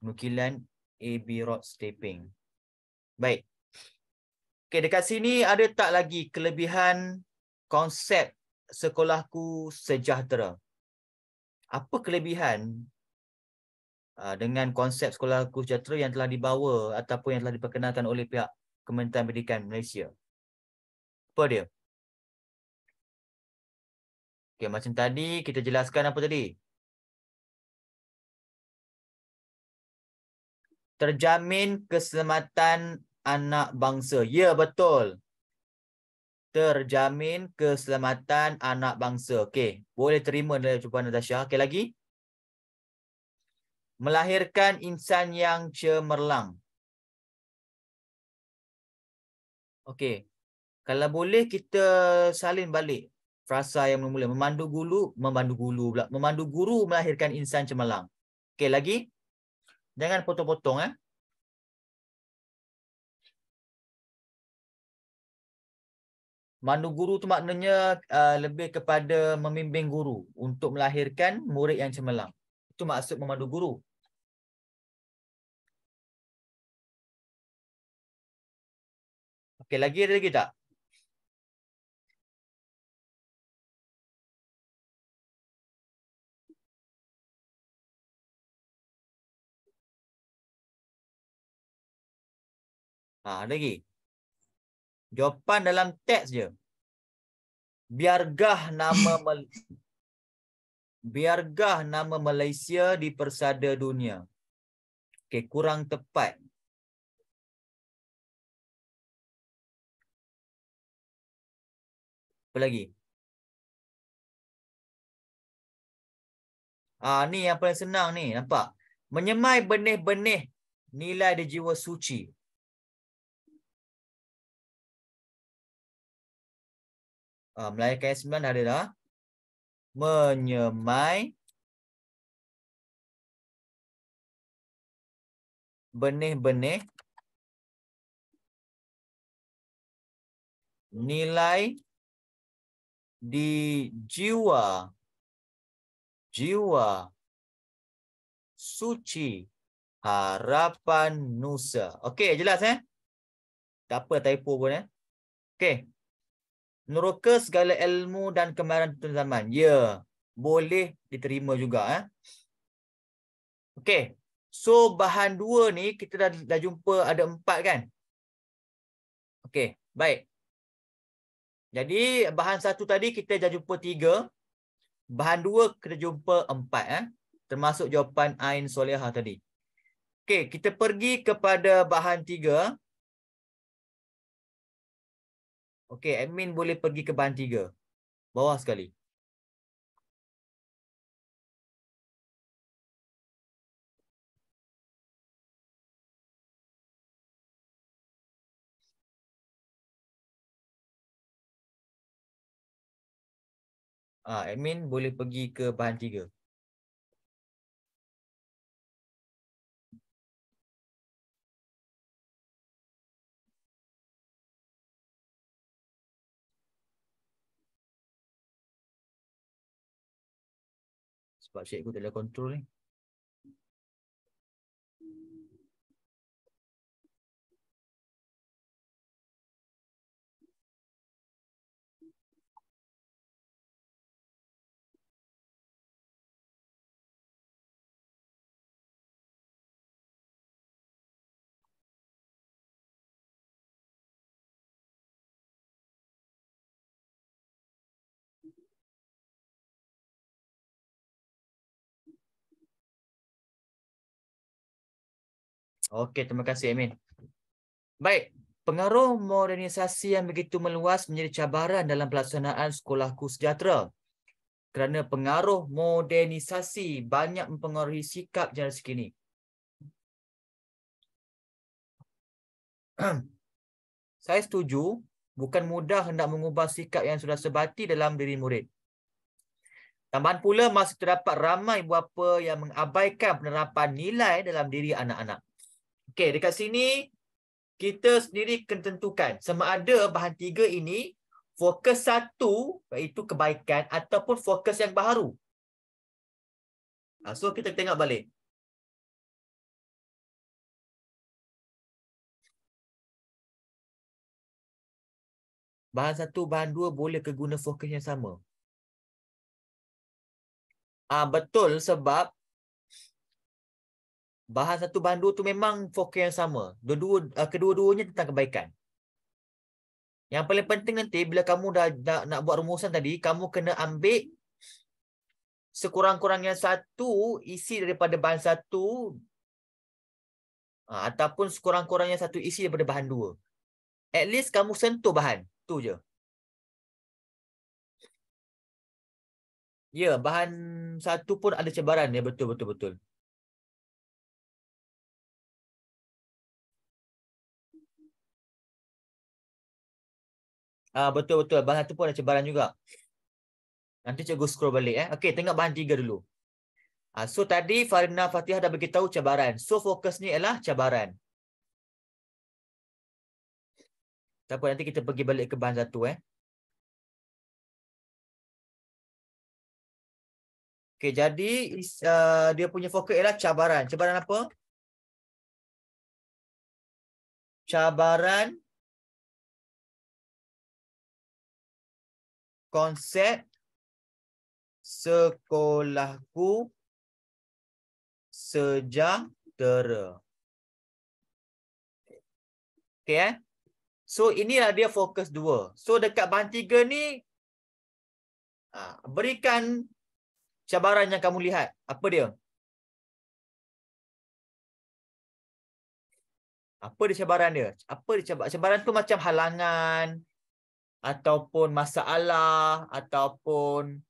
Nukilan AB Rod Stepping. Baik. Okay, dekat sini ada tak lagi kelebihan konsep sekolahku sejahtera? Apa kelebihan ah, dengan konsep sekolahku sejahtera yang telah dibawa ataupun yang telah diperkenalkan oleh pihak Kementerian Pendidikan Malaysia? Apa dia? Okay, macam tadi kita jelaskan apa tadi? Terjamin keselamatan anak bangsa. Ya, betul. Terjamin keselamatan anak bangsa. Okey, boleh terima dari cuba Natasha. Okey, lagi. Melahirkan insan yang cemerlang. Okey. Kalau boleh kita salin balik frasa yang mula-mula memandu guru memandu guru pula memandu guru melahirkan insan cemerlang okey lagi jangan potong-potong eh Mandu guru tu maknanya uh, lebih kepada memimpin guru untuk melahirkan murid yang cemerlang. Itu maksud memandu guru. Okey, lagi ada lagi tak? Ha, lagi. Jawapan dalam teks je. Biargah nama <laughs> Mal Biargah nama Malaysia di persada dunia. Okey, kurang tepat. Apa lagi? Ah, ni yang paling senang ni, nampak? Menyemai benih-benih nilai di jiwa suci. uh, melainkan yang sembilan adalah menyemai benih-benih nilai di jiwa jiwa suci harapan nusa okey jelas eh tak apa typo pun eh okey neraka segala ilmu dan kemarahan tuan zaman. Ya, boleh diterima juga. Eh? Okey, so bahan dua ni kita dah, dah jumpa ada empat kan? Okay, baik. Jadi bahan satu tadi kita dah jumpa tiga. Bahan dua kita jumpa empat. Eh? Termasuk jawapan Ain Soleha tadi. Okay, kita pergi kepada bahan tiga. Bahan tiga. Okey, admin boleh pergi ke bahan 3. Bawah sekali. Ah, admin boleh pergi ke bahan 3. para si ikuti la controlling Okey, terima kasih Amin. Baik, pengaruh modernisasi yang begitu meluas menjadi cabaran dalam pelaksanaan sekolahku sejahtera. Kerana pengaruh modernisasi banyak mempengaruhi sikap generasi kini. <clears throat> Saya setuju, bukan mudah hendak mengubah sikap yang sudah sebati dalam diri murid. Tambahan pula, masih terdapat ramai buah bapa yang mengabaikan penerapan nilai dalam diri anak-anak. Okey, dekat sini kita sendiri kena sama ada bahan tiga ini fokus satu iaitu kebaikan ataupun fokus yang baru. Ah, so kita tengok balik. Bahan satu, bahan dua boleh ke guna fokus yang sama? Ah Betul sebab bahan satu bahan dua tu memang fokus yang sama. Dua-dua ah, kedua-duanya tentang kebaikan. Yang paling penting nanti bila kamu dah, dah nak buat rumusan tadi, kamu kena ambil sekurang-kurangnya satu isi daripada bahan satu ah, ataupun sekurang-kurangnya satu isi daripada bahan dua. At least kamu sentuh bahan. tu je. Ya, bahan satu pun ada cabaran ya betul betul betul. Ah uh, betul betul bahan tu pun ada cabaran juga. Nanti cikgu scroll balik eh. Okey, tengok bahan tiga dulu. Uh, so tadi Farina Fatihah dah bagi tahu cebaran. So fokus ni ialah cabaran. Tapi nanti kita pergi balik ke bahan satu eh. Okey, jadi uh, dia punya fokus ialah cabaran. Cabaran apa? Cabaran konsep sekolahku sejahtera. Okay, eh? So inilah dia fokus dua. So dekat bahan tiga ni, ha, berikan cabaran yang kamu lihat. Apa dia? Apa dia cabaran dia? Apa dia cabaran? Cabaran tu macam halangan, ataupun masalah ataupun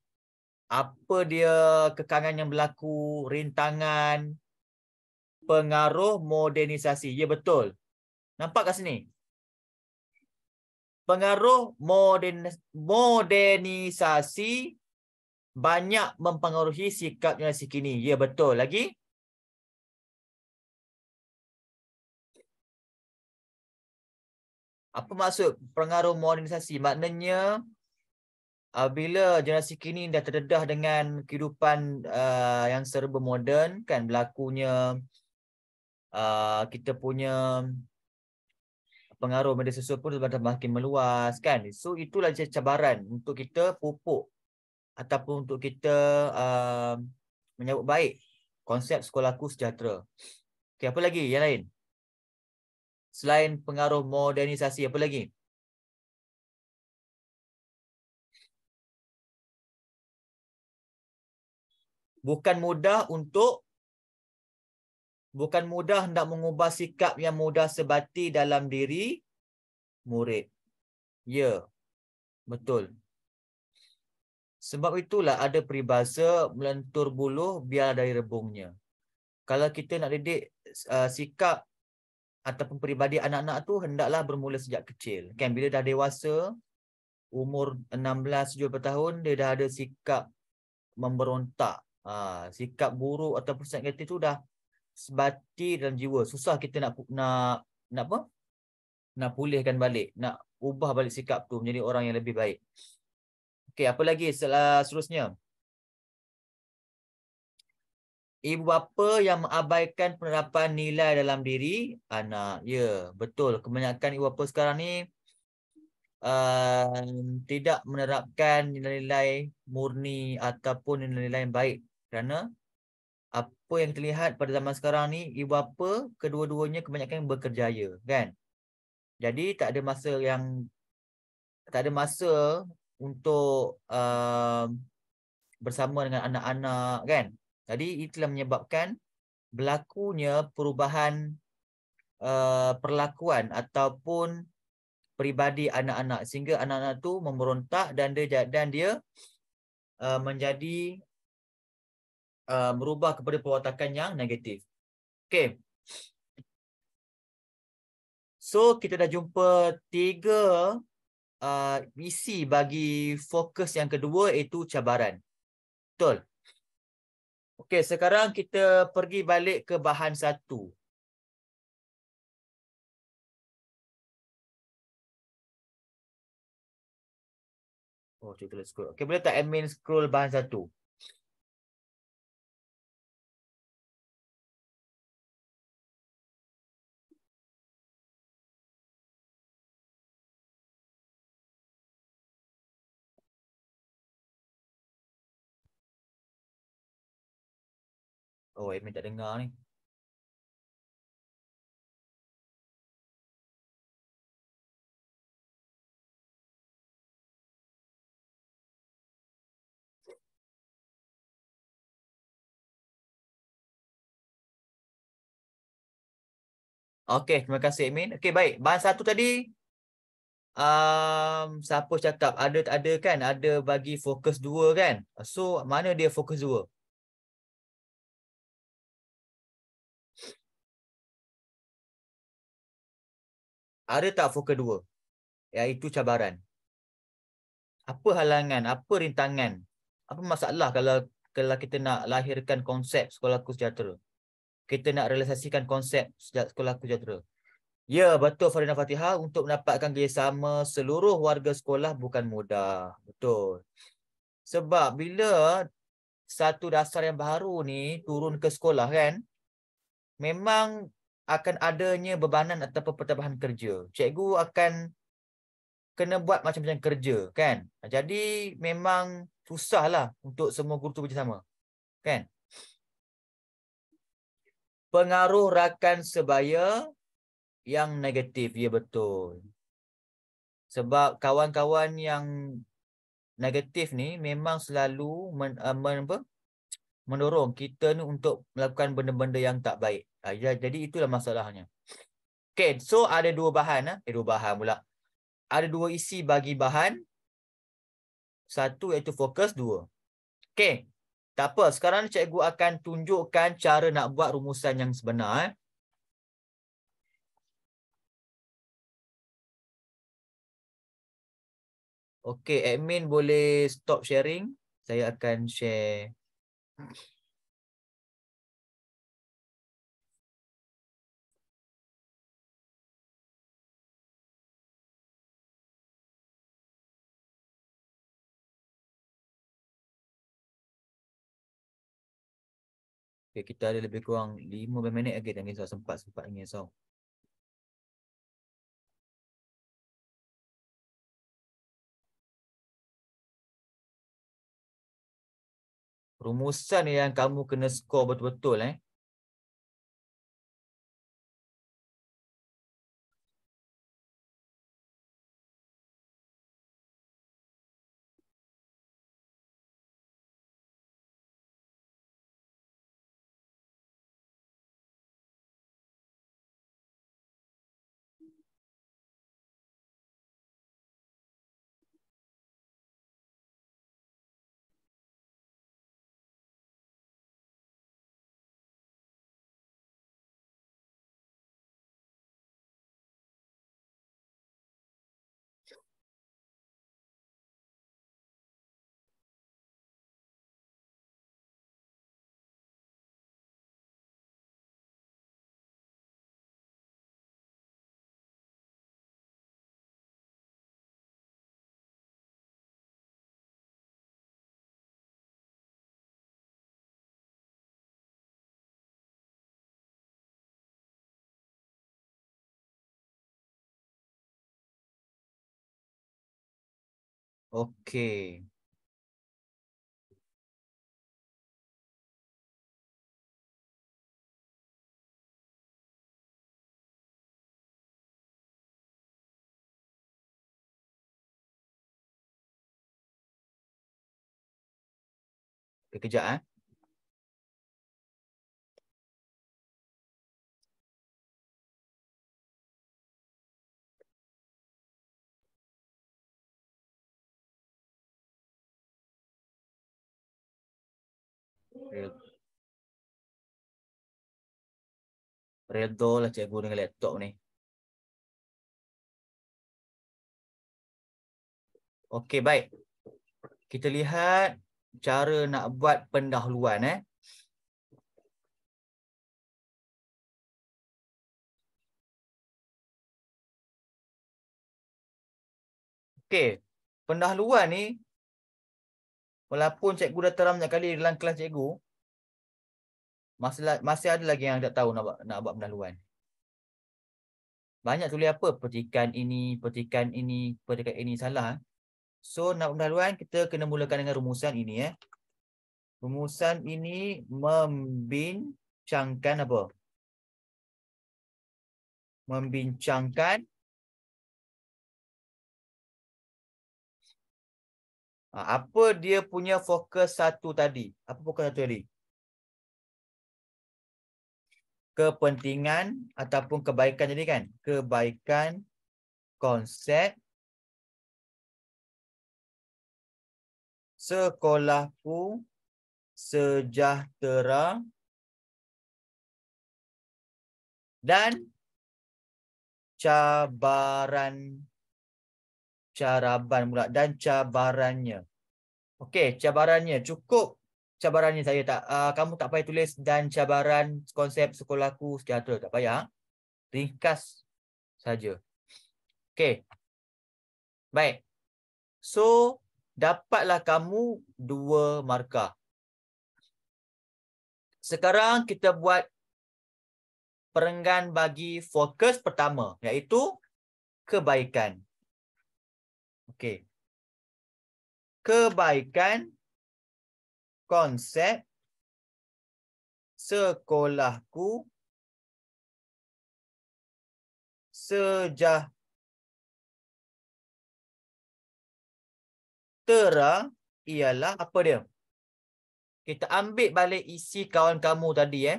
apa dia kekangan yang berlaku, rintangan, pengaruh modernisasi. Ya betul. Nampak kat sini? Pengaruh moden, modernisasi banyak mempengaruhi sikapnya si kini. Ya betul. Lagi? Apa maksud pengaruh modernisasi? Maknanya uh, bila generasi kini dah terdedah dengan kehidupan uh, yang serba moden kan berlakunya uh, kita punya pengaruh media sosial pun sudah makin meluas kan. So itulah cabaran untuk kita pupuk ataupun untuk kita uh, menyambut baik konsep sekolahku sejahtera. Okey, apa lagi yang lain? selain pengaruh modernisasi apa lagi bukan mudah untuk bukan mudah nak mengubah sikap yang mudah sebati dalam diri murid ya betul sebab itulah ada peribahasa melentur buluh biar dari rebungnya kalau kita nak didik uh, sikap ataupun peribadi anak-anak tu hendaklah bermula sejak kecil. Kan bila dah dewasa umur 16 17 tahun dia dah ada sikap memberontak. Ha, sikap buruk ataupun sikap negatif tu dah sebati dalam jiwa. Susah kita nak nak nak apa? Nak pulihkan balik, nak ubah balik sikap tu menjadi orang yang lebih baik. Okey, apa lagi selanjutnya? Uh, ibu bapa yang mengabaikan penerapan nilai dalam diri anak. Ya, betul. Kebanyakan ibu bapa sekarang ni uh, tidak menerapkan nilai-nilai murni ataupun nilai-nilai yang baik. Kerana apa yang terlihat pada zaman sekarang ni, ibu bapa kedua-duanya kebanyakan berkerjaya, kan? Jadi tak ada masa yang tak ada masa untuk uh, bersama dengan anak-anak kan jadi itulah menyebabkan berlakunya perubahan uh, perlakuan ataupun peribadi anak-anak sehingga anak-anak tu memberontak dan dia dan dia uh, menjadi uh, merubah kepada perwatakan yang negatif. Okey. So kita dah jumpa tiga uh, isi bagi fokus yang kedua iaitu cabaran. Betul. Okey, sekarang kita pergi balik ke bahan satu. Oh, cuba scroll. Okey, boleh tak admin scroll bahan satu? Oh, admin tak dengar ni. Okey, terima kasih admin. Okey, baik. Bahan satu tadi um, siapa cakap ada ada kan? Ada bagi fokus dua kan? So, mana dia fokus dua? ada tak fokus kedua? Iaitu cabaran. Apa halangan, apa rintangan, apa masalah kalau kalau kita nak lahirkan konsep sekolah aku sejahtera? Kita nak realisasikan konsep sekolah aku sejahtera. Ya, betul Farina Fatihah. Untuk mendapatkan kerjasama seluruh warga sekolah bukan mudah. Betul. Sebab bila satu dasar yang baru ni turun ke sekolah kan, memang akan adanya bebanan atau pertambahan kerja. Cikgu akan kena buat macam-macam kerja, kan? Jadi memang susahlah untuk semua guru tu sama, Kan? Pengaruh rakan sebaya yang negatif, ya betul. Sebab kawan-kawan yang negatif ni memang selalu men, uh, men, apa? mendorong kita ni untuk melakukan benda-benda yang tak baik. Ha, jadi itulah masalahnya. Okay, so ada dua bahan. Ha? Eh, dua bahan pula. Ada dua isi bagi bahan. Satu iaitu fokus, dua. Okay, tak apa. Sekarang cikgu akan tunjukkan cara nak buat rumusan yang sebenar. Eh? Okay, admin boleh stop sharing. Saya akan share. Okay. Okay, kita ada lebih kurang 5 minit lagi dan kita sempat sempat ingin so. Rumusan yang kamu kena skor betul-betul eh. Okay. Kejap, eh. redo lah cikgu dengan laptop ni. Okey, baik. Kita lihat cara nak buat pendahuluan eh. Okey, pendahuluan ni walaupun cikgu dah teram banyak kali dalam kelas cikgu, Masalah, masih ada lagi yang tak tahu nak buat, nak buat pendahuluan. Banyak tulis apa? Petikan ini, petikan ini, petikan ini salah. Eh. So nak pendahuluan, kita kena mulakan dengan rumusan ini. Eh. Rumusan ini membincangkan apa? Membincangkan. Apa dia punya fokus satu tadi? Apa fokus satu tadi? kepentingan ataupun kebaikan jadi kan kebaikan konsep sekolahku sejahtera dan cabaran caraban pula dan cabarannya okey cabarannya cukup cabarannya saya tak uh, kamu tak payah tulis dan cabaran konsep sekolahku sejahtera tak payah ringkas saja okey baik so dapatlah kamu dua markah sekarang kita buat perenggan bagi fokus pertama iaitu kebaikan okey kebaikan konsep sekolahku sejahtera ialah apa dia? Kita ambil balik isi kawan kamu tadi. eh.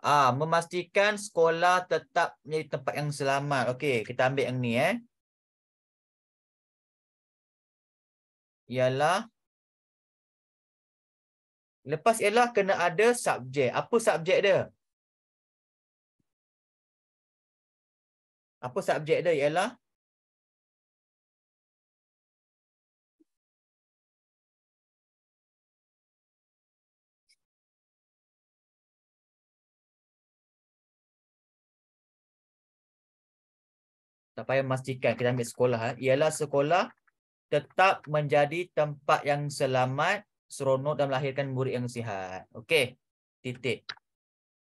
Ah memastikan sekolah tetap menjadi tempat yang selamat. Okey, kita ambil yang ni eh. Ialah lepas ialah kena ada subjek. Apa subjek dia? Apa subjek dia ialah tak payah memastikan kita ambil sekolah eh. ialah sekolah tetap menjadi tempat yang selamat seronok dan melahirkan murid yang sihat okey titik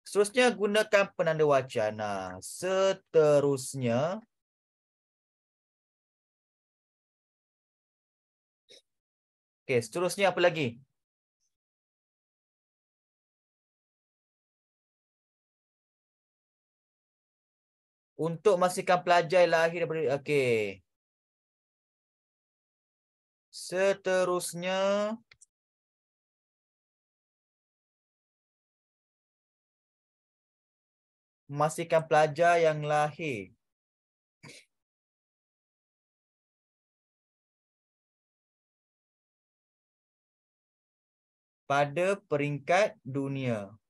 seterusnya gunakan penanda wacana seterusnya okey seterusnya apa lagi untuk memastikan pelajar yang lahir daripada okey seterusnya memastikan pelajar yang lahir pada peringkat dunia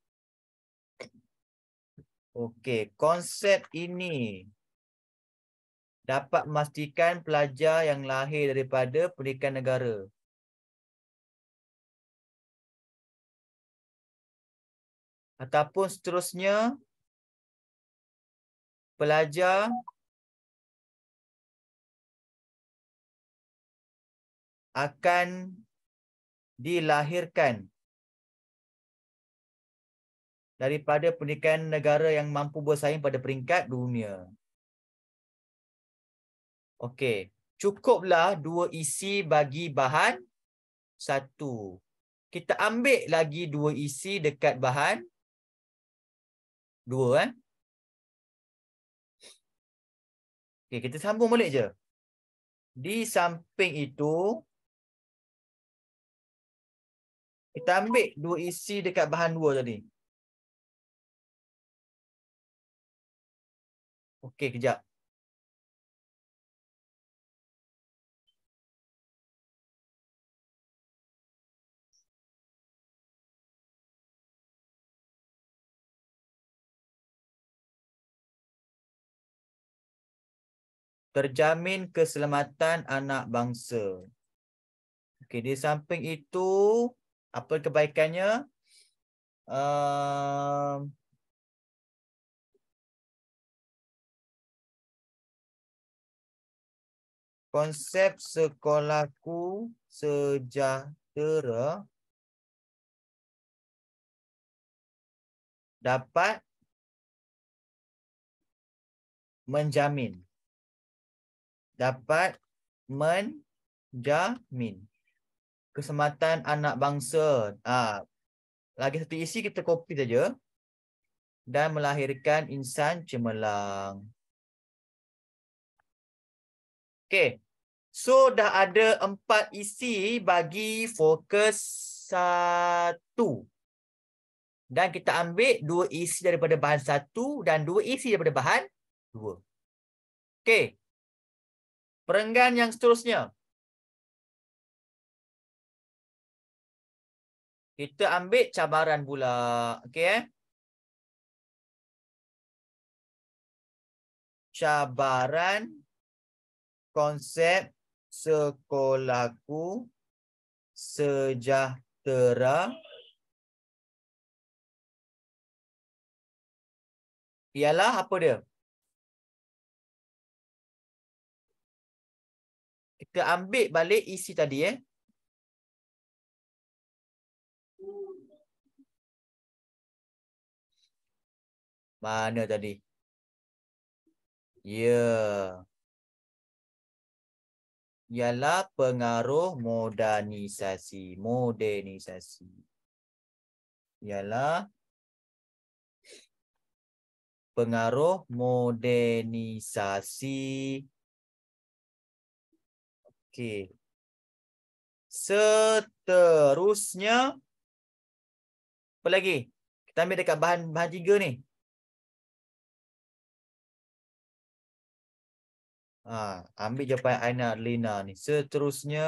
Okey, konsep ini dapat memastikan pelajar yang lahir daripada pendidikan negara. Ataupun seterusnya, pelajar akan dilahirkan daripada pendidikan negara yang mampu bersaing pada peringkat dunia. Okey, cukuplah dua isi bagi bahan satu. Kita ambil lagi dua isi dekat bahan dua. Eh? Okey, kita sambung balik je. Di samping itu, kita ambil dua isi dekat bahan dua tadi. Okey, kejap. Terjamin keselamatan anak bangsa. Okey, di samping itu, apa kebaikannya? Uh, konsep sekolahku sejahtera dapat menjamin dapat menjamin kesempatan anak bangsa ah lagi satu isi kita kopi saja dan melahirkan insan cemerlang Okay. So dah ada empat isi bagi fokus satu. Dan kita ambil dua isi daripada bahan satu dan dua isi daripada bahan dua. Okay. Perenggan yang seterusnya. Kita ambil cabaran pula. Okay. Eh? Cabaran. Cabaran konsep sekolahku sejahtera ialah apa dia? Kita ambil balik isi tadi eh. Mana tadi? Ya. Yeah ialah pengaruh modernisasi. Modernisasi. Ialah pengaruh modernisasi. Okey. Seterusnya. Apa lagi? Kita ambil dekat bahan-bahan tiga ni. Ha, ambil jawapan Aina Lina ni. Seterusnya.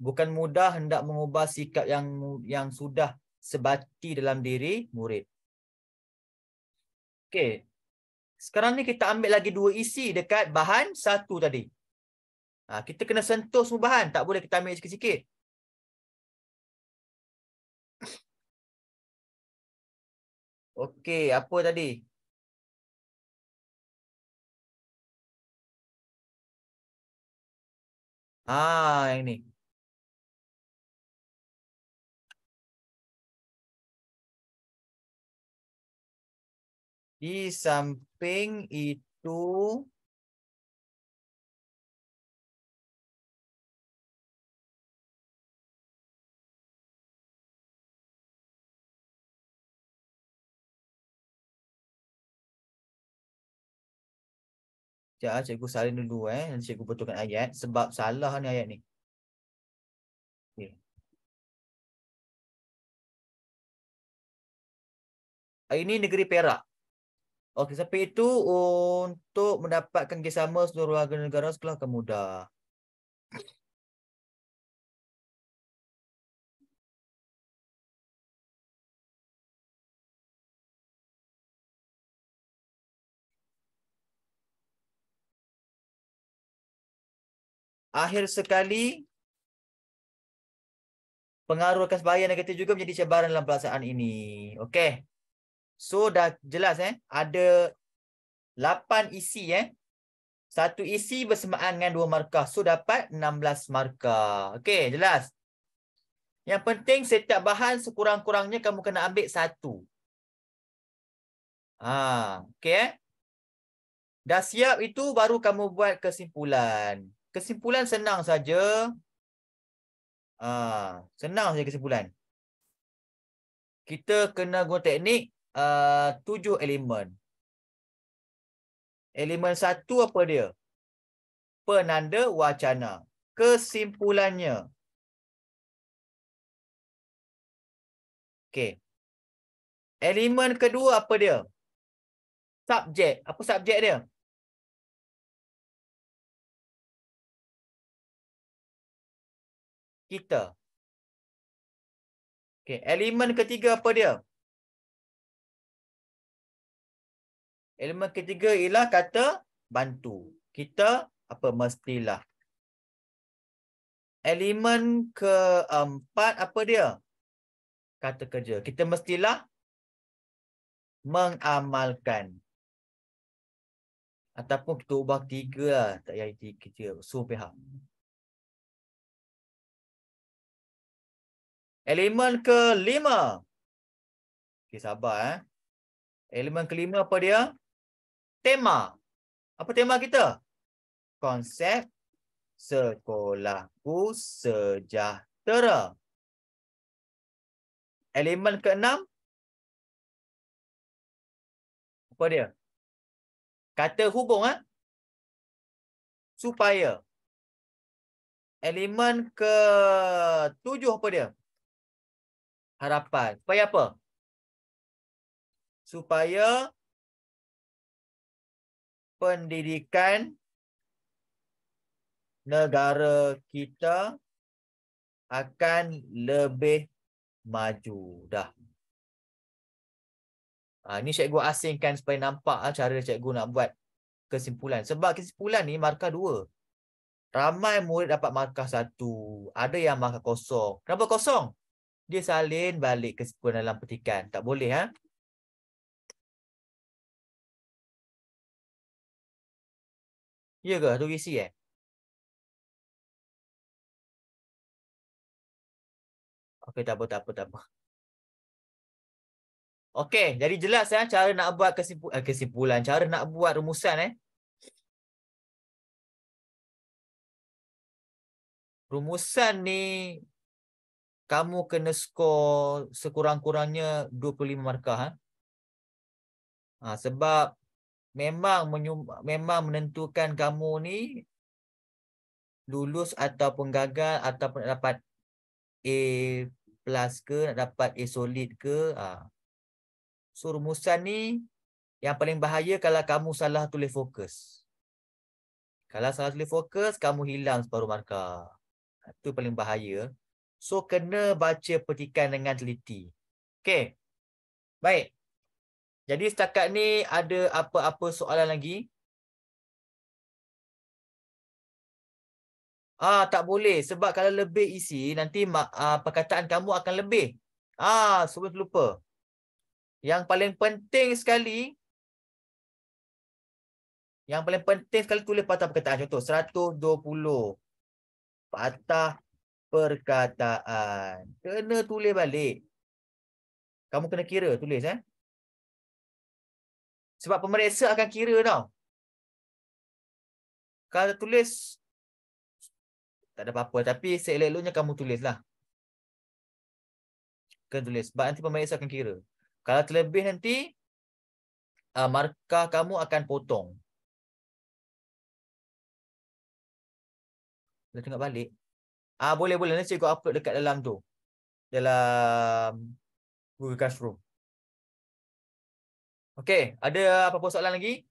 Bukan mudah hendak mengubah sikap yang yang sudah sebati dalam diri murid. Okey. Sekarang ni kita ambil lagi dua isi dekat bahan satu tadi. Ha, kita kena sentuh semua bahan. Tak boleh kita ambil sikit-sikit. Okey, apa tadi? ah yang ni. Di samping itu Sekejap ya, lah cikgu salin dulu eh. Nanti cikgu betulkan ayat. Sebab salah ni ayat ni. Okay. Ya. Ini negeri Perak. Okey, sampai itu untuk mendapatkan kerjasama seluruh warga negara sekolah akan Akhir sekali, pengaruh kas bahaya negatif juga menjadi cabaran dalam pelaksanaan ini. Okey. So, dah jelas. eh Ada 8 isi. eh Satu isi bersamaan dengan dua markah. So, dapat 16 markah. Okey, jelas. Yang penting, setiap bahan sekurang-kurangnya kamu kena ambil satu. Ha, okey. Eh? Dah siap itu, baru kamu buat kesimpulan kesimpulan senang saja. Ah, senang saja kesimpulan. Kita kena guna teknik ah, tujuh elemen. Elemen satu apa dia? Penanda wacana. Kesimpulannya. Okey. Elemen kedua apa dia? Subjek. Apa subjek dia? kita. Okay, elemen ketiga apa dia? Elemen ketiga ialah kata bantu. Kita apa mestilah. Elemen keempat apa dia? Kata kerja. Kita mestilah mengamalkan. Ataupun kita ubah tiga lah. Tak payah tiga. So, faham. Elemen kelima. Okey, sabar. Eh. Elemen kelima apa dia? Tema. Apa tema kita? Konsep sekolahku sejahtera. Elemen keenam. Apa dia? Kata hubung. Eh? Supaya. Elemen ketujuh apa dia? harapan. Supaya apa? Supaya pendidikan negara kita akan lebih maju. Dah. Ha, ini cikgu asingkan supaya nampak ha, cara cikgu nak buat kesimpulan. Sebab kesimpulan ni markah dua. Ramai murid dapat markah satu. Ada yang markah kosong. Kenapa kosong? dia salin balik ke sekolah dalam petikan. Tak boleh. ha? Ya ke? Tu isi eh? Okey, tak apa, tak apa, tak apa. Okey, jadi jelas ya cara nak buat kesimpulan, eh, kesimpulan, cara nak buat rumusan eh. Rumusan ni kamu kena skor sekurang-kurangnya 25 markah. Ha? Ha, sebab memang menyum, memang menentukan kamu ni lulus ataupun gagal ataupun nak dapat A plus ke, nak dapat A solid ke. Ha. So rumusan ni yang paling bahaya kalau kamu salah tulis fokus. Kalau salah tulis fokus, kamu hilang separuh markah. Itu ha, paling bahaya. So kena baca petikan dengan teliti. Okay, Baik. Jadi setakat ni ada apa-apa soalan lagi? Ah tak boleh sebab kalau lebih isi nanti ah, perkataan kamu akan lebih. Ah sebut lupa. Yang paling penting sekali yang paling penting sekali tulis patah perkataan contoh 120 patah perkataan. Kena tulis balik. Kamu kena kira tulis. Eh? Sebab pemeriksa akan kira tau. Kalau tulis, tak ada apa-apa. Tapi seelok-eloknya kamu tulislah. Kena tulis. Sebab nanti pemeriksa akan kira. Kalau terlebih nanti, uh, markah kamu akan potong. Kita tengok balik. Ah boleh boleh nanti cikgu upload dekat dalam tu. Dalam Google Classroom. Okey, ada apa-apa soalan lagi?